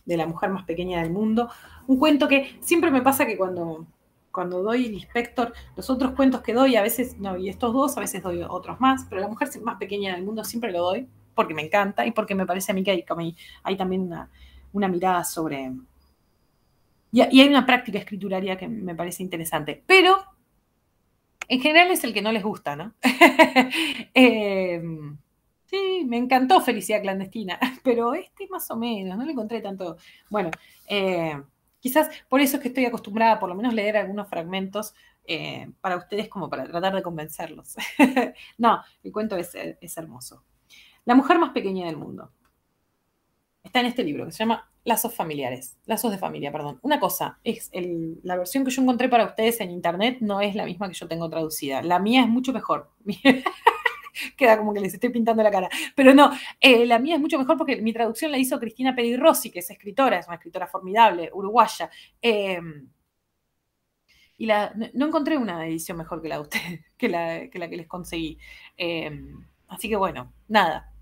La mujer más pequeña del mundo. Un cuento que siempre me pasa que cuando, cuando doy el inspector, los otros cuentos que doy, a veces, no, y estos dos, a veces doy otros más, pero La mujer más pequeña del mundo siempre lo doy porque me encanta y porque me parece a mí que hay, hay, también una, mirada sobre... Y, hay una práctica escrituraria que me parece interesante. Pero en general es el que no les gusta, ¿no? Eh, Sí, me encantó Felicidad Clandestina, pero este más o menos, no lo encontré tanto. Bueno, eh, quizás por eso es que estoy acostumbrada, por lo menos, leer algunos fragmentos eh, para ustedes como para tratar de convencerlos. no, el cuento es, es hermoso. La mujer más pequeña del mundo. Está en este libro que se llama Lazos familiares, lazos de familia, perdón. Una cosa, es la versión que yo encontré para ustedes en internet no es la misma que yo tengo traducida. La mía es mucho mejor. queda como que les estoy pintando la cara. Pero no, eh, la mía es mucho mejor porque mi traducción la hizo Cristina Rossi, que es escritora, es una escritora formidable, uruguaya. Em, y no, encontré una edición mejor que la de ustedes, que la que, les conseguí. Em, así que bueno, nada,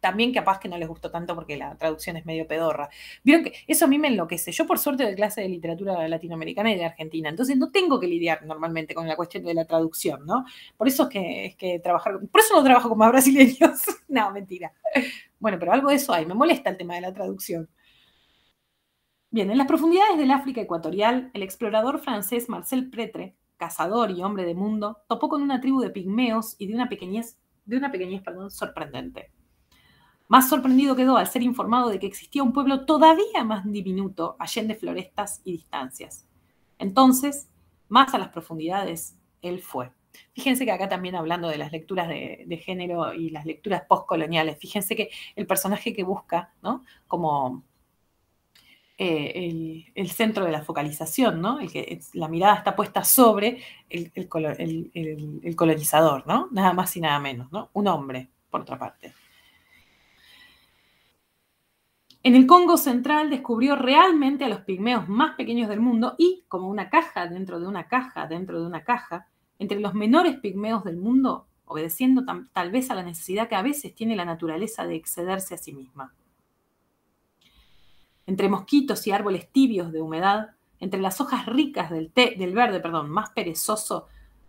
también capaz que no les gustó tanto porque la traducción es medio pedorra. Vieron que eso a mí me enloquece. Yo por suerte de clase de literatura latinoamericana y de Argentina, entonces no tengo que lidiar normalmente con la cuestión de la traducción, ¿no? Por eso es que, es que trabajar, por eso no trabajo con más brasileños. no, mentira. Bueno, pero algo de eso hay. Me molesta el tema de la traducción. Bien, en las profundidades del África ecuatorial, el explorador francés Marcel Pretre, cazador y hombre de mundo, topó con una tribu de pigmeos y de una pequeñez, de una pequeñez sorprendente. Más sorprendido quedó al ser informado de que existía un pueblo todavía más diminuto, de florestas y distancias. Entonces, más a las profundidades, él fue. Fíjense que acá también hablando de las lecturas de, género y las lecturas postcoloniales, fíjense que el personaje que busca, ¿no? Como eh, el, centro de la focalización, ¿no? que la mirada está puesta sobre el, el colonizador, ¿no? Nada más y nada menos, ¿no? Un hombre, por otra parte. En el Congo central descubrió realmente a los pigmeos más pequeños del mundo y, como una caja dentro de una caja dentro de una caja, entre los menores pigmeos del mundo, obedeciendo tal vez a la necesidad que a veces tiene la naturaleza de excederse a sí misma. Entre mosquitos y árboles tibios de humedad, entre las hojas ricas del, té, del verde perdón, más perezoso,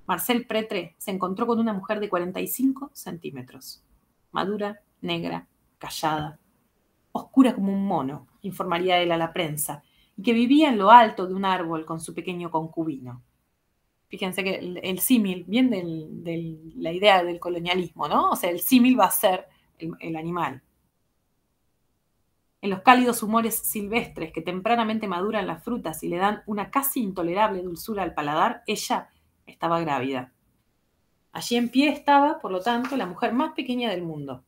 Marcel Pretre se encontró con una mujer de 45 centímetros, madura, negra, callada, oscura como un mono, informaría él a la prensa, y que vivía en lo alto de un árbol con su pequeño concubino. Fíjense que el, símil, bien de la idea del colonialismo, ¿no? O sea, el símil va a ser el animal. En los cálidos humores silvestres que tempranamente maduran las frutas y le dan una casi intolerable dulzura al paladar, ella estaba grávida. Allí en pie estaba, por lo tanto, la mujer más pequeña del mundo.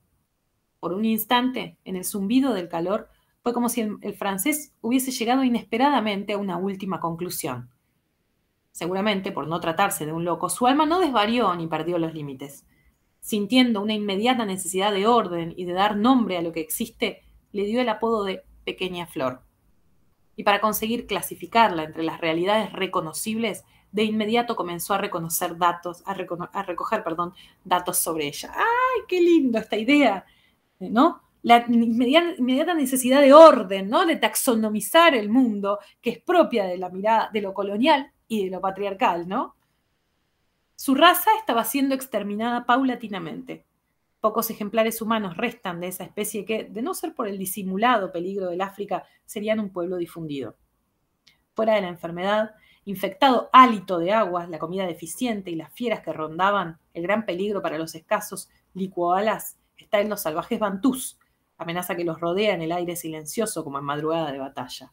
Por un instante, en el zumbido del calor, fue como si el, francés hubiese llegado inesperadamente a una última conclusión. Seguramente, por no tratarse de un loco, su alma no desvarió ni perdió los límites. Sintiendo una inmediata necesidad de orden y de dar nombre a lo que existe, le dio el apodo de pequeña flor. Y para conseguir clasificarla entre las realidades reconocibles, de inmediato comenzó a reconocer datos, a recoger, perdón, datos sobre ella. ¡Ay, qué lindo esta idea! ¿no? La inmediata necesidad de orden, ¿no? De taxonomizar el mundo, que es propia de la mirada de lo colonial y de lo patriarcal, ¿no? Su raza estaba siendo exterminada paulatinamente. Pocos ejemplares humanos restan de esa especie que, de no ser por el disimulado peligro del África, serían un pueblo difundido. Fuera de la enfermedad, infectado hálito de aguas, la comida deficiente y las fieras que rondaban, el gran peligro para los escasos licuoalas, está en los salvajes bantús, amenaza que los rodea en el aire silencioso como en madrugada de batalla.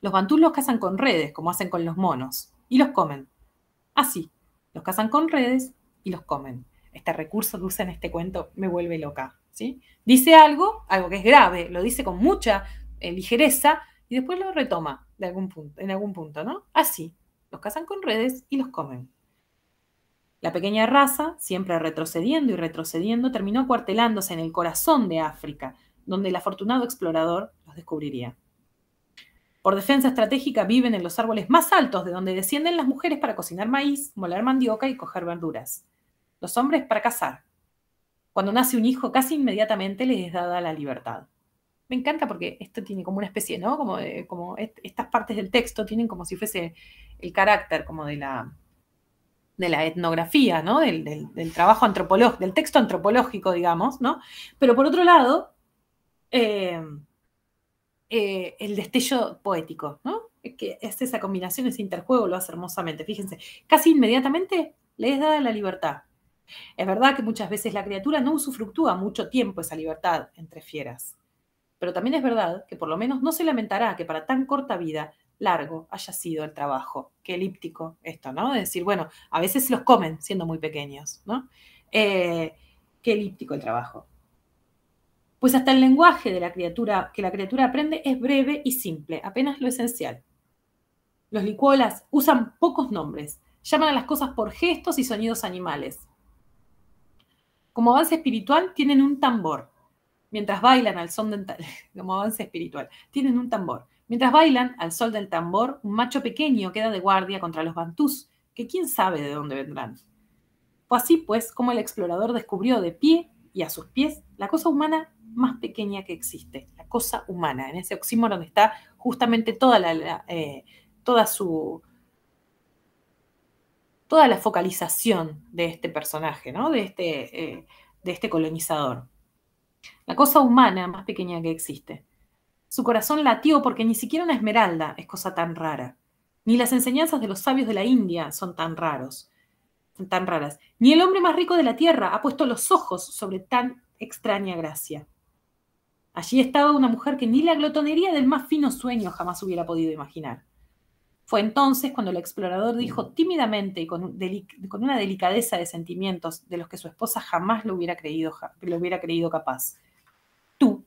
Los bantús los cazan con redes, como hacen con los monos, y los comen. Así, ah, los cazan con redes y los comen. Este recurso que usa en este cuento me vuelve loca. ¿sí? Dice algo, algo que es grave, lo dice con mucha eh, ligereza y después lo retoma de algún punto, en algún punto, ¿no? Así, ah, los cazan con redes y los comen. La pequeña raza, siempre retrocediendo y retrocediendo, terminó cuartelándose en el corazón de África, donde el afortunado explorador los descubriría. Por defensa estratégica viven en los árboles más altos de donde descienden las mujeres para cocinar maíz, moler mandioca y coger verduras. Los hombres para cazar. Cuando nace un hijo, casi inmediatamente les es dada la libertad. Me encanta porque esto tiene como una especie, ¿no? Como, como estas partes del texto tienen como si fuese el carácter como de la, de la etnografía, ¿no? Del, trabajo antropológico, del texto antropológico, digamos, ¿no? Pero por otro lado, eh, eh, el destello poético, ¿no? que es esa combinación, ese interjuego lo hace hermosamente. Fíjense, casi inmediatamente le es dada la libertad. Es verdad que muchas veces la criatura no usufructúa mucho tiempo esa libertad entre fieras. Pero también es verdad que por lo menos no se lamentará que para tan corta vida largo haya sido el trabajo. Qué elíptico esto, ¿no? Es decir, bueno, a veces los comen siendo muy pequeños, ¿no? Eh, qué elíptico el trabajo. Pues hasta el lenguaje de la criatura que la criatura aprende es breve y simple, apenas lo esencial. Los licuolas usan pocos nombres, llaman a las cosas por gestos y sonidos animales. Como avance espiritual tienen un tambor, mientras bailan al son dental, como avance espiritual, tienen un tambor. Mientras bailan, al sol del tambor, un macho pequeño queda de guardia contra los bantús, que quién sabe de dónde vendrán. Fue así, pues, como el explorador descubrió de pie y a sus pies la cosa humana más pequeña que existe, la cosa humana, en ese oxímoron está justamente toda la, eh, toda su toda la focalización de este personaje, de, este, eh, de este colonizador. La cosa humana más pequeña que existe. Su corazón latió porque ni siquiera una esmeralda es cosa tan rara. Ni las enseñanzas de los sabios de la India son tan raros, tan raras. Ni el hombre más rico de la tierra ha puesto los ojos sobre tan extraña gracia. Allí estaba una mujer que ni la glotonería del más fino sueño jamás hubiera podido imaginar. Fue entonces cuando el explorador dijo tímidamente y con, una delicadeza de sentimientos de los que su esposa jamás lo hubiera creído capaz. Tú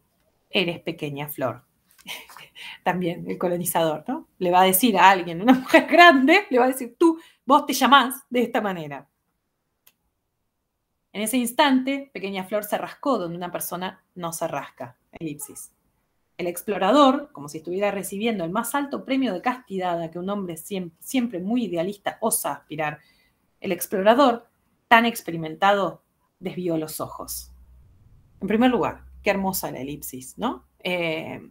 eres pequeña flor. también el colonizador, ¿no? Le va a decir a alguien, una mujer grande, le va a decir, tú, vos te llamás de esta manera. En ese instante, Pequeña Flor se rascó donde una persona no se rasca. Elipsis. El explorador, como si estuviera recibiendo el más alto premio de castidad a que un hombre siempre, muy idealista osa aspirar, el explorador, tan experimentado, desvió los ojos. En primer lugar, qué hermosa la elipsis, ¿no? Eh,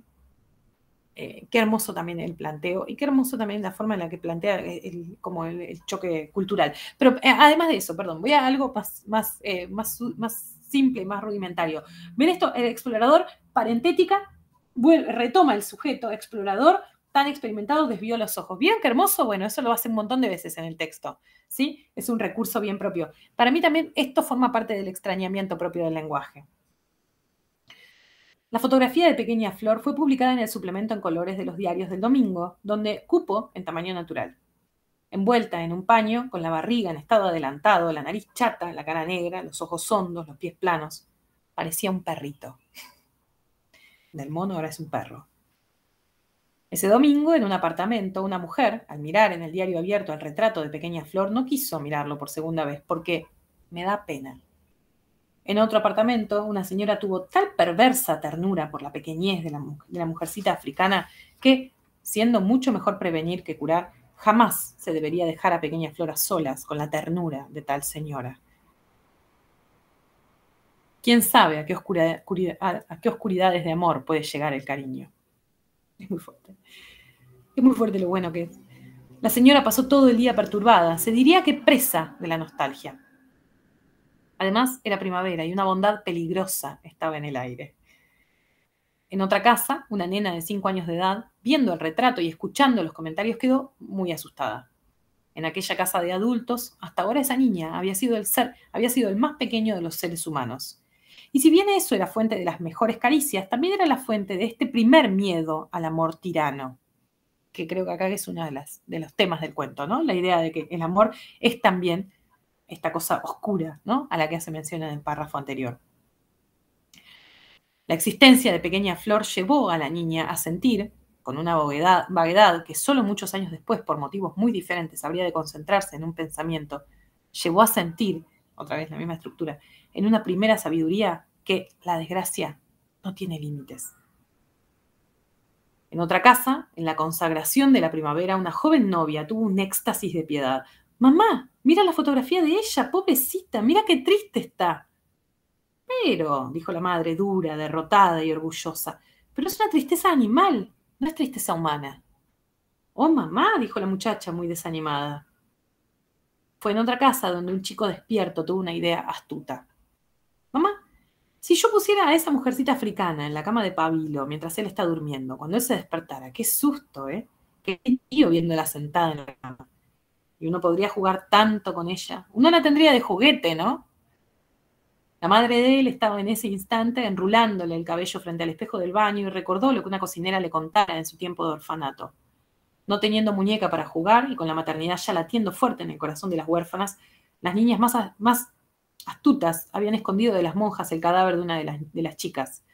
eh, qué hermoso también el planteo y qué hermoso también la forma en la que plantea el, como el, choque cultural. Pero eh, además de eso, perdón, voy a algo más, más, eh, más, simple, más rudimentario. Ven esto, el explorador parentética retoma el sujeto explorador tan experimentado desvió los ojos. ¿Vieron qué hermoso? Bueno, eso lo hace un montón de veces en el texto, ¿sí? Es un recurso bien propio. Para mí también esto forma parte del extrañamiento propio del lenguaje. La fotografía de Pequeña Flor fue publicada en el suplemento en colores de los diarios del domingo, donde cupo en tamaño natural. Envuelta en un paño, con la barriga en estado adelantado, la nariz chata, la cara negra, los ojos hondos, los pies planos, parecía un perrito. Del mono ahora es un perro. Ese domingo, en un apartamento, una mujer, al mirar en el diario abierto el retrato de Pequeña Flor, no quiso mirarlo por segunda vez porque me da pena, en otro apartamento, una señora tuvo tal perversa ternura por la pequeñez de la, mujercita africana que, siendo mucho mejor prevenir que curar, jamás se debería dejar a pequeñas floras solas con la ternura de tal señora. ¿Quién sabe a qué, a qué oscuridades de amor puede llegar el cariño? Es muy fuerte. Es muy fuerte lo bueno que es. La señora pasó todo el día perturbada, se diría que presa de la nostalgia. Además, era primavera y una bondad peligrosa estaba en el aire. En otra casa, una nena de cinco años de edad, viendo el retrato y escuchando los comentarios, quedó muy asustada. En aquella casa de adultos, hasta ahora esa niña había sido el ser, había sido el más pequeño de los seres humanos. Y si bien eso era fuente de las mejores caricias, también era la fuente de este primer miedo al amor tirano, que creo que acá es uno de, de los temas del cuento, ¿no? La idea de que el amor es también esta cosa oscura ¿no? a la que hace mención en el párrafo anterior. La existencia de Pequeña Flor llevó a la niña a sentir, con una vaguedad, vaguedad que solo muchos años después, por motivos muy diferentes, habría de concentrarse en un pensamiento, llevó a sentir, otra vez la misma estructura, en una primera sabiduría que la desgracia no tiene límites. En otra casa, en la consagración de la primavera, una joven novia tuvo un éxtasis de piedad, mamá, mira la fotografía de ella, pobrecita, mira qué triste está. Pero, dijo la madre, dura, derrotada y orgullosa, pero es una tristeza animal, no es tristeza humana. Oh, mamá, dijo la muchacha muy desanimada. Fue en otra casa donde un chico despierto tuvo una idea astuta. Mamá, si yo pusiera a esa mujercita africana en la cama de Pabilo mientras él está durmiendo, cuando él se despertara, qué susto, ¿eh? Qué tío viéndola sentada en la cama y uno podría jugar tanto con ella. Uno la tendría de juguete, ¿no? La madre de él estaba en ese instante enrulándole el cabello frente al espejo del baño y recordó lo que una cocinera le contara en su tiempo de orfanato. No teniendo muñeca para jugar y con la maternidad ya latiendo fuerte en el corazón de las huérfanas, las niñas más, más astutas habían escondido de las monjas el cadáver de una de las, de las chicas.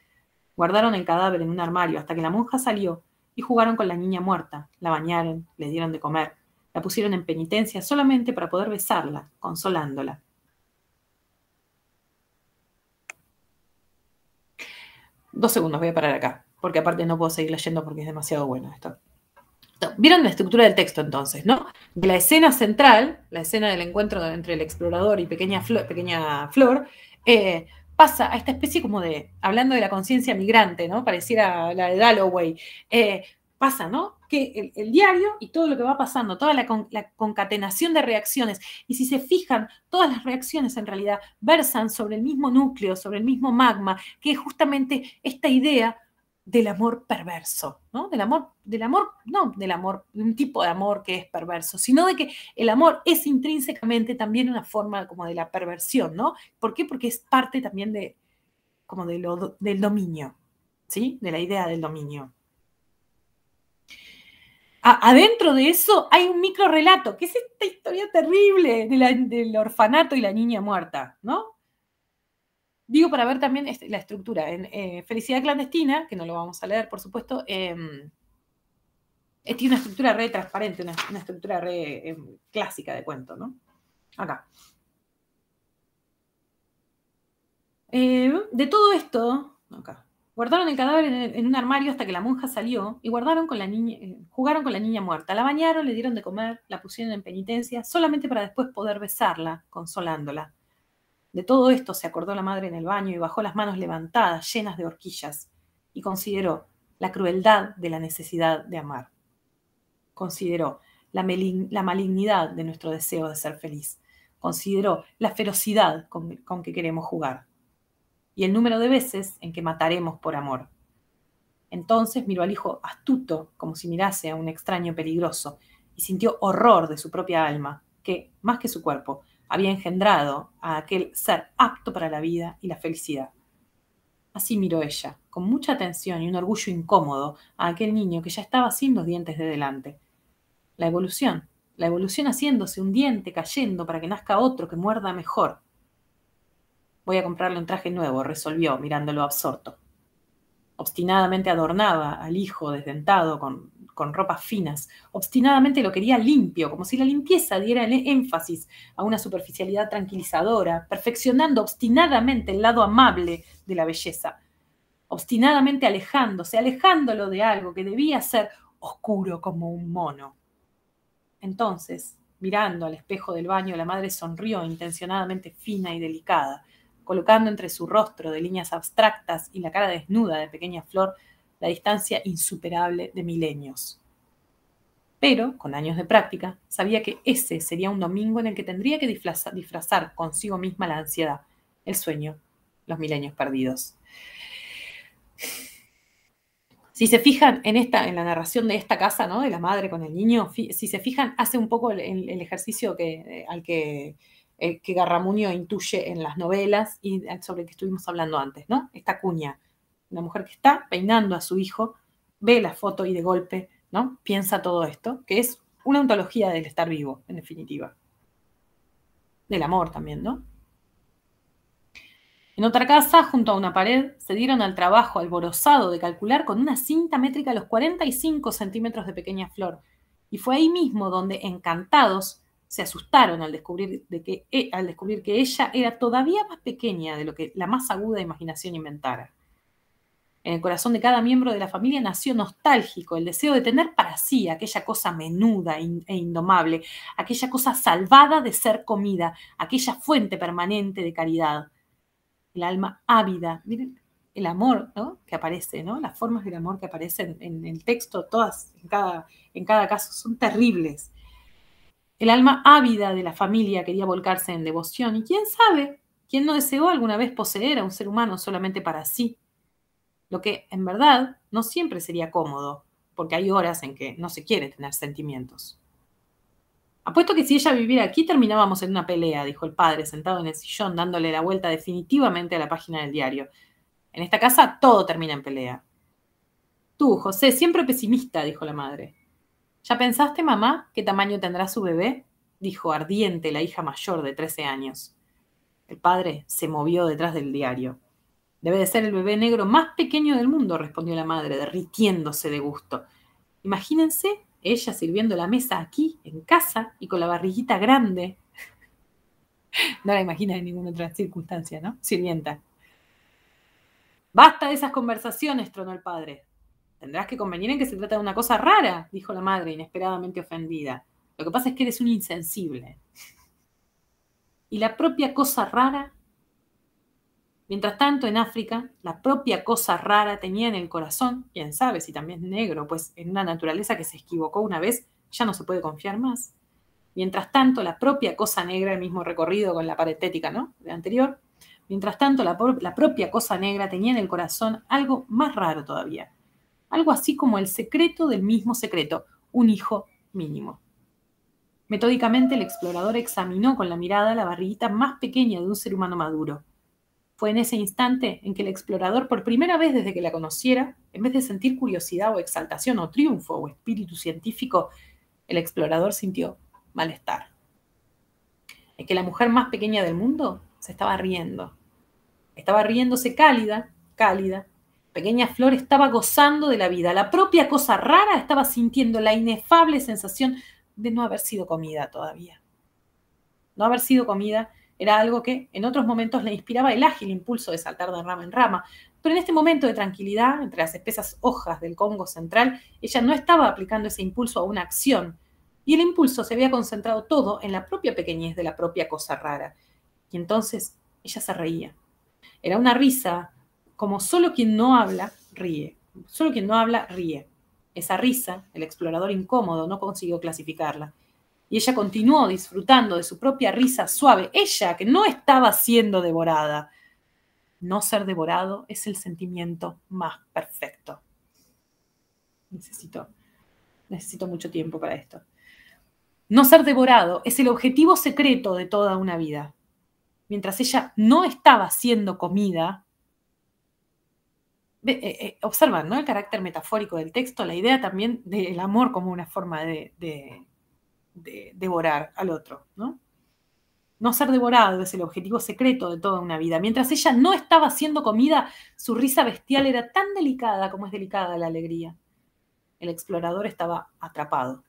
Guardaron el cadáver en un armario hasta que la monja salió y jugaron con la niña muerta, la bañaron, le dieron de comer, la pusieron en penitencia solamente para poder besarla, consolándola. Dos segundos, voy a parar acá, porque aparte no puedo seguir leyendo porque es demasiado bueno esto. Vieron la estructura del texto entonces, ¿no? De la escena central, la escena del encuentro entre el explorador y pequeña flor, pequeña flor eh, pasa a esta especie como de, hablando de la conciencia migrante, ¿no? Pareciera la de Dalloway, eh, pasa, ¿no? que el, diario y todo lo que va pasando, toda la, concatenación de reacciones. Y si se fijan, todas las reacciones en realidad versan sobre el mismo núcleo, sobre el mismo magma, que es justamente esta idea del amor perverso, ¿no? Del amor, del amor, no del amor, de un tipo de amor que es perverso, sino de que el amor es intrínsecamente también una forma como de la perversión, ¿no? ¿Por qué? Porque es parte también de, como de lo, del dominio, ¿sí? De la idea del dominio adentro de eso hay un micro relato, que es esta historia terrible del orfanato y la niña muerta, ¿no? Digo para ver también este, la estructura. En eh, Felicidad Clandestina, que no lo vamos a leer, por supuesto, em, tiene una estructura re transparente, una, estructura re em, clásica de cuento, ¿no? Acá. Eh, de todo esto, acá, Guardaron el cadáver en, un armario hasta que la monja salió y guardaron con la niña, eh, jugaron con la niña muerta. La bañaron, le dieron de comer, la pusieron en penitencia, solamente para después poder besarla, consolándola. De todo esto se acordó la madre en el baño y bajó las manos levantadas, llenas de horquillas, y consideró la crueldad de la necesidad de amar. Consideró la, malignidad de nuestro deseo de ser feliz. Consideró la ferocidad con que queremos jugar y el número de veces en que mataremos por amor. Entonces miró al hijo astuto, como si mirase a un extraño peligroso, y sintió horror de su propia alma, que, más que su cuerpo, había engendrado a aquel ser apto para la vida y la felicidad. Así miró ella, con mucha atención y un orgullo incómodo, a aquel niño que ya estaba sin los dientes de delante. La evolución, la evolución haciéndose un diente cayendo para que nazca otro que muerda mejor. Voy a comprarle un traje nuevo, resolvió, mirándolo absorto. Obstinadamente adornaba al hijo desdentado con, con ropas finas. Obstinadamente lo quería limpio, como si la limpieza diera énfasis a una superficialidad tranquilizadora, perfeccionando obstinadamente el lado amable de la belleza. Obstinadamente alejándose, alejándolo de algo que debía ser oscuro como un mono. Entonces, mirando al espejo del baño, la madre sonrió intencionadamente fina y delicada colocando entre su rostro de líneas abstractas y la cara desnuda de Pequeña Flor la distancia insuperable de milenios. Pero, con años de práctica, sabía que ese sería un domingo en el que tendría que disfrazar, consigo misma la ansiedad, el sueño, los milenios perdidos. Si se fijan en, esta, en la narración de esta casa, ¿no? de la madre con el niño, si se fijan, hace un poco el, el ejercicio que, eh, al que eh, que Garramuño intuye en las novelas y eh, sobre el que estuvimos hablando antes, ¿no? Esta cuña, una mujer que está peinando a su hijo, ve la foto y de golpe, ¿no? Piensa todo esto, que es una ontología del estar vivo, en definitiva. Del amor también, ¿no? En otra casa, junto a una pared, se dieron al trabajo alborozado de calcular con una cinta métrica los 45 centímetros de pequeña flor. Y fue ahí mismo donde, encantados, se asustaron al descubrir, de que, eh, al descubrir que ella era todavía más pequeña de lo que la más aguda imaginación inventara. En el corazón de cada miembro de la familia nació nostálgico el deseo de tener para sí aquella cosa menuda e indomable, aquella cosa salvada de ser comida, aquella fuente permanente de caridad. El alma ávida, el amor que aparece, ¿no? las formas del amor que aparecen en el texto, todas cada, en cada caso, son terribles. El alma ávida de la familia quería volcarse en devoción y quién sabe, quién no deseó alguna vez poseer a un ser humano solamente para sí. Lo que, en verdad, no siempre sería cómodo, porque hay horas en que no se quiere tener sentimientos. Apuesto que si ella viviera aquí terminábamos en una pelea, dijo el padre, sentado en el sillón, dándole la vuelta definitivamente a la página del diario. En esta casa todo termina en pelea. Tú, José, siempre pesimista, dijo la madre. ¿Ya pensaste, mamá, qué tamaño tendrá su bebé? dijo ardiente la hija mayor de 13 años. El padre se movió detrás del diario. Debe de ser el bebé negro más pequeño del mundo, respondió la madre, derritiéndose de gusto. Imagínense ella sirviendo la mesa aquí, en casa, y con la barriguita grande. No la imagina en ninguna otra circunstancia, ¿no? Sirvienta. Basta de esas conversaciones, tronó el padre. Tendrás que convenir en que se trata de una cosa rara, dijo la madre, inesperadamente ofendida. Lo que pasa es que eres un insensible. Y la propia cosa rara, mientras tanto en África, la propia cosa rara tenía en el corazón, quién sabe si también negro, pues en una naturaleza que se equivocó una vez ya no se puede confiar más. Mientras tanto, la propia cosa negra, el mismo recorrido con la parentética, ¿no? De anterior. Mientras tanto, la propia cosa negra tenía en el corazón algo más raro todavía algo así como el secreto del mismo secreto, un hijo mínimo. Metódicamente el explorador examinó con la mirada la barriguita más pequeña de un ser humano maduro. Fue en ese instante en que el explorador, por primera vez desde que la conociera, en vez de sentir curiosidad o exaltación o triunfo o espíritu científico, el explorador sintió malestar. Es que la mujer más pequeña del mundo se estaba riendo. Estaba riéndose cálida, cálida, pequeña flor estaba gozando de la vida. La propia cosa rara estaba sintiendo la inefable sensación de no haber sido comida todavía. No haber sido comida era algo que en otros momentos le inspiraba el ágil impulso de saltar de rama en rama, pero en este momento de tranquilidad, entre las espesas hojas del Congo central, ella no estaba aplicando ese impulso a una acción, y el impulso se había concentrado todo en la propia pequeñez de la propia cosa rara. Y entonces ella se reía. Era una risa como solo quien no habla ríe, solo quien no habla ríe. Esa risa, el explorador incómodo no consiguió clasificarla. Y ella continuó disfrutando de su propia risa suave, ella que no estaba siendo devorada. No ser devorado es el sentimiento más perfecto. Necesito, necesito mucho tiempo para esto. No ser devorado es el objetivo secreto de toda una vida. Mientras ella no estaba siendo comida, eh, eh, observan ¿no? el carácter metafórico del texto, la idea también del amor como una forma de, devorar al otro. ¿no? ser devorado es el objetivo secreto de toda una vida. Mientras ella no estaba haciendo comida, su risa bestial era tan delicada como es delicada la alegría. El explorador estaba atrapado.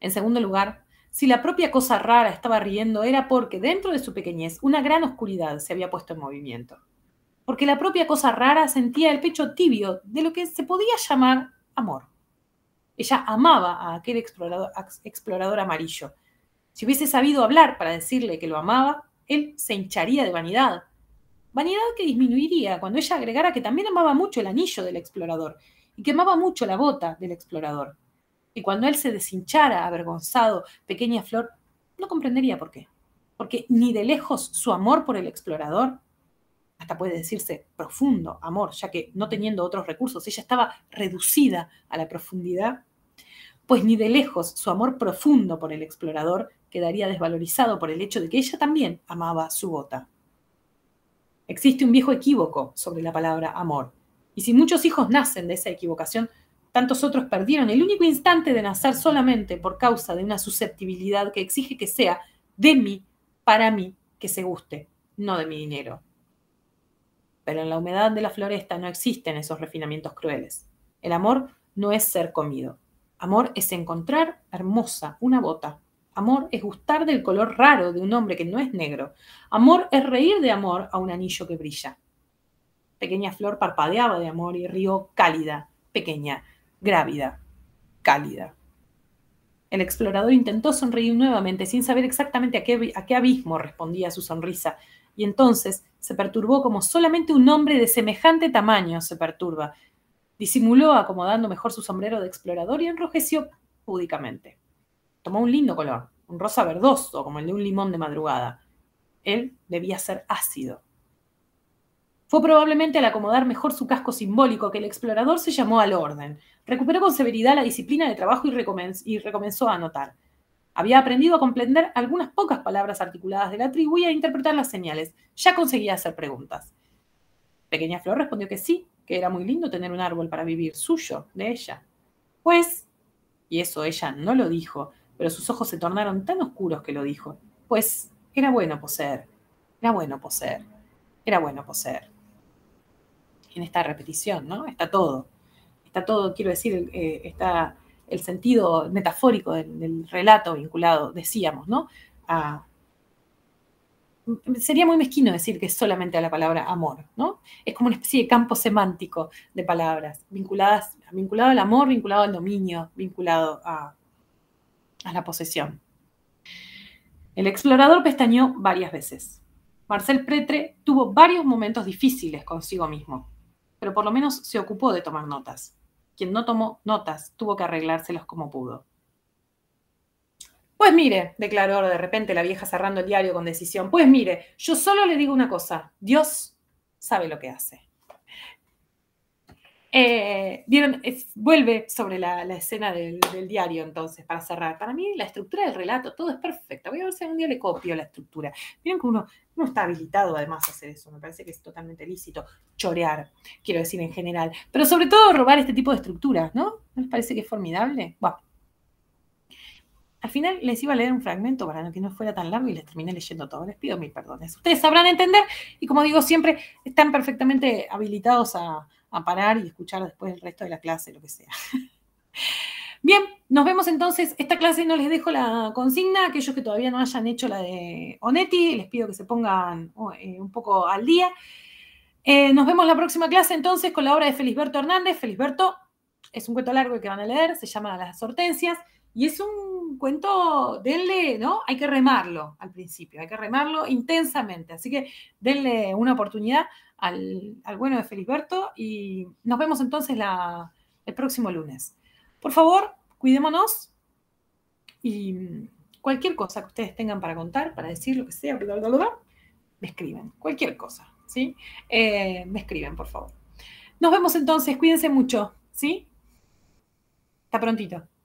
En segundo lugar, si la propia cosa rara estaba riendo era porque dentro de su pequeñez una gran oscuridad se había puesto en movimiento porque la propia cosa rara sentía el pecho tibio de lo que se podía llamar amor. Ella amaba a aquel explorador, amarillo. Si hubiese sabido hablar para decirle que lo amaba, él se hincharía de vanidad. Vanidad que disminuiría cuando ella agregara que también amaba mucho el anillo del explorador y que amaba mucho la bota del explorador. Y cuando él se deshinchara, avergonzado, pequeña flor, no comprendería por qué. Porque ni de lejos su amor por el explorador hasta puede decirse profundo amor, ya que no teniendo otros recursos, ella estaba reducida a la profundidad, pues ni de lejos su amor profundo por el explorador quedaría desvalorizado por el hecho de que ella también amaba su bota. Existe un viejo equívoco sobre la palabra amor, y si muchos hijos nacen de esa equivocación, tantos otros perdieron el único instante de nacer solamente por causa de una susceptibilidad que exige que sea de mí, para mí, que se guste, no de mi dinero pero en la humedad de la floresta no existen esos refinamientos crueles. El amor no es ser comido. Amor es encontrar hermosa una bota. Amor es gustar del color raro de un hombre que no es negro. Amor es reír de amor a un anillo que brilla. Pequeña flor parpadeaba de amor y río cálida, pequeña, grávida, cálida. El explorador intentó sonreír nuevamente sin saber exactamente a qué, a qué abismo respondía su sonrisa, y entonces se perturbó como solamente un hombre de semejante tamaño se perturba. Disimuló acomodando mejor su sombrero de explorador y enrojeció púdicamente. Tomó un lindo color, un rosa verdoso como el de un limón de madrugada. Él debía ser ácido. Fue probablemente al acomodar mejor su casco simbólico que el explorador se llamó al orden, recuperó con severidad la disciplina de trabajo y, recomenzó a anotar. Había aprendido a comprender algunas pocas palabras articuladas de la tribu y a interpretar las señales. Ya conseguía hacer preguntas. Pequeña Flor respondió que sí, que era muy lindo tener un árbol para vivir suyo, de ella. Pues, y eso ella no lo dijo, pero sus ojos se tornaron tan oscuros que lo dijo. Pues era bueno poseer, era bueno poseer, era bueno poseer. En esta repetición, ¿no? Está todo. Está todo, quiero decir, eh, está el sentido metafórico del, relato vinculado, decíamos, ¿no? sería muy mezquino decir que es solamente a la palabra amor, ¿no? Es como una especie de campo semántico de palabras, vinculadas, vinculado al amor, vinculado al dominio, vinculado a, a la posesión. El explorador pestañó varias veces. Marcel Pretre tuvo varios momentos difíciles consigo mismo, pero por lo menos se ocupó de tomar notas quien no tomó notas tuvo que arreglárselos como pudo. Pues mire, declaró de repente la vieja cerrando el diario con decisión, pues mire, yo solo le digo una cosa, Dios sabe lo que hace. Vieron, eh, vuelve sobre la, escena del, diario, entonces, para cerrar. Para mí, la estructura del relato, todo es perfecta. Voy a ver si algún día le copio la estructura. miren que uno, no está habilitado, además, a hacer eso. Me parece que es totalmente lícito chorear, quiero decir, en general. Pero sobre todo, robar este tipo de estructuras, ¿no? ¿No les parece que es formidable? Bueno. Al final les iba a leer un fragmento para que no fuera tan largo y les terminé leyendo todo. Les pido mil perdones. Ustedes sabrán entender y como digo siempre, están perfectamente habilitados a, a parar y escuchar después el resto de la clase, lo que sea. Bien, nos vemos entonces. Esta clase no les dejo la consigna. Aquellos que todavía no hayan hecho la de Onetti, les pido que se pongan eh, un poco al día. Eh, nos vemos la próxima clase entonces con la obra de Felisberto Hernández. Felisberto es un cuento largo que van a leer, se llama Las Hortensias. Y es un cuento, denle, ¿no? Hay que remarlo al principio, hay que remarlo intensamente. Así que denle una oportunidad al, bueno de Feliberto y nos vemos entonces el próximo lunes. Por favor, cuidémonos y cualquier cosa que ustedes tengan para contar, para decir lo que sea, bla, me escriben, cualquier cosa, ¿sí? Eh, me escriben, por favor. Nos vemos entonces, cuídense mucho, ¿sí? Hasta prontito.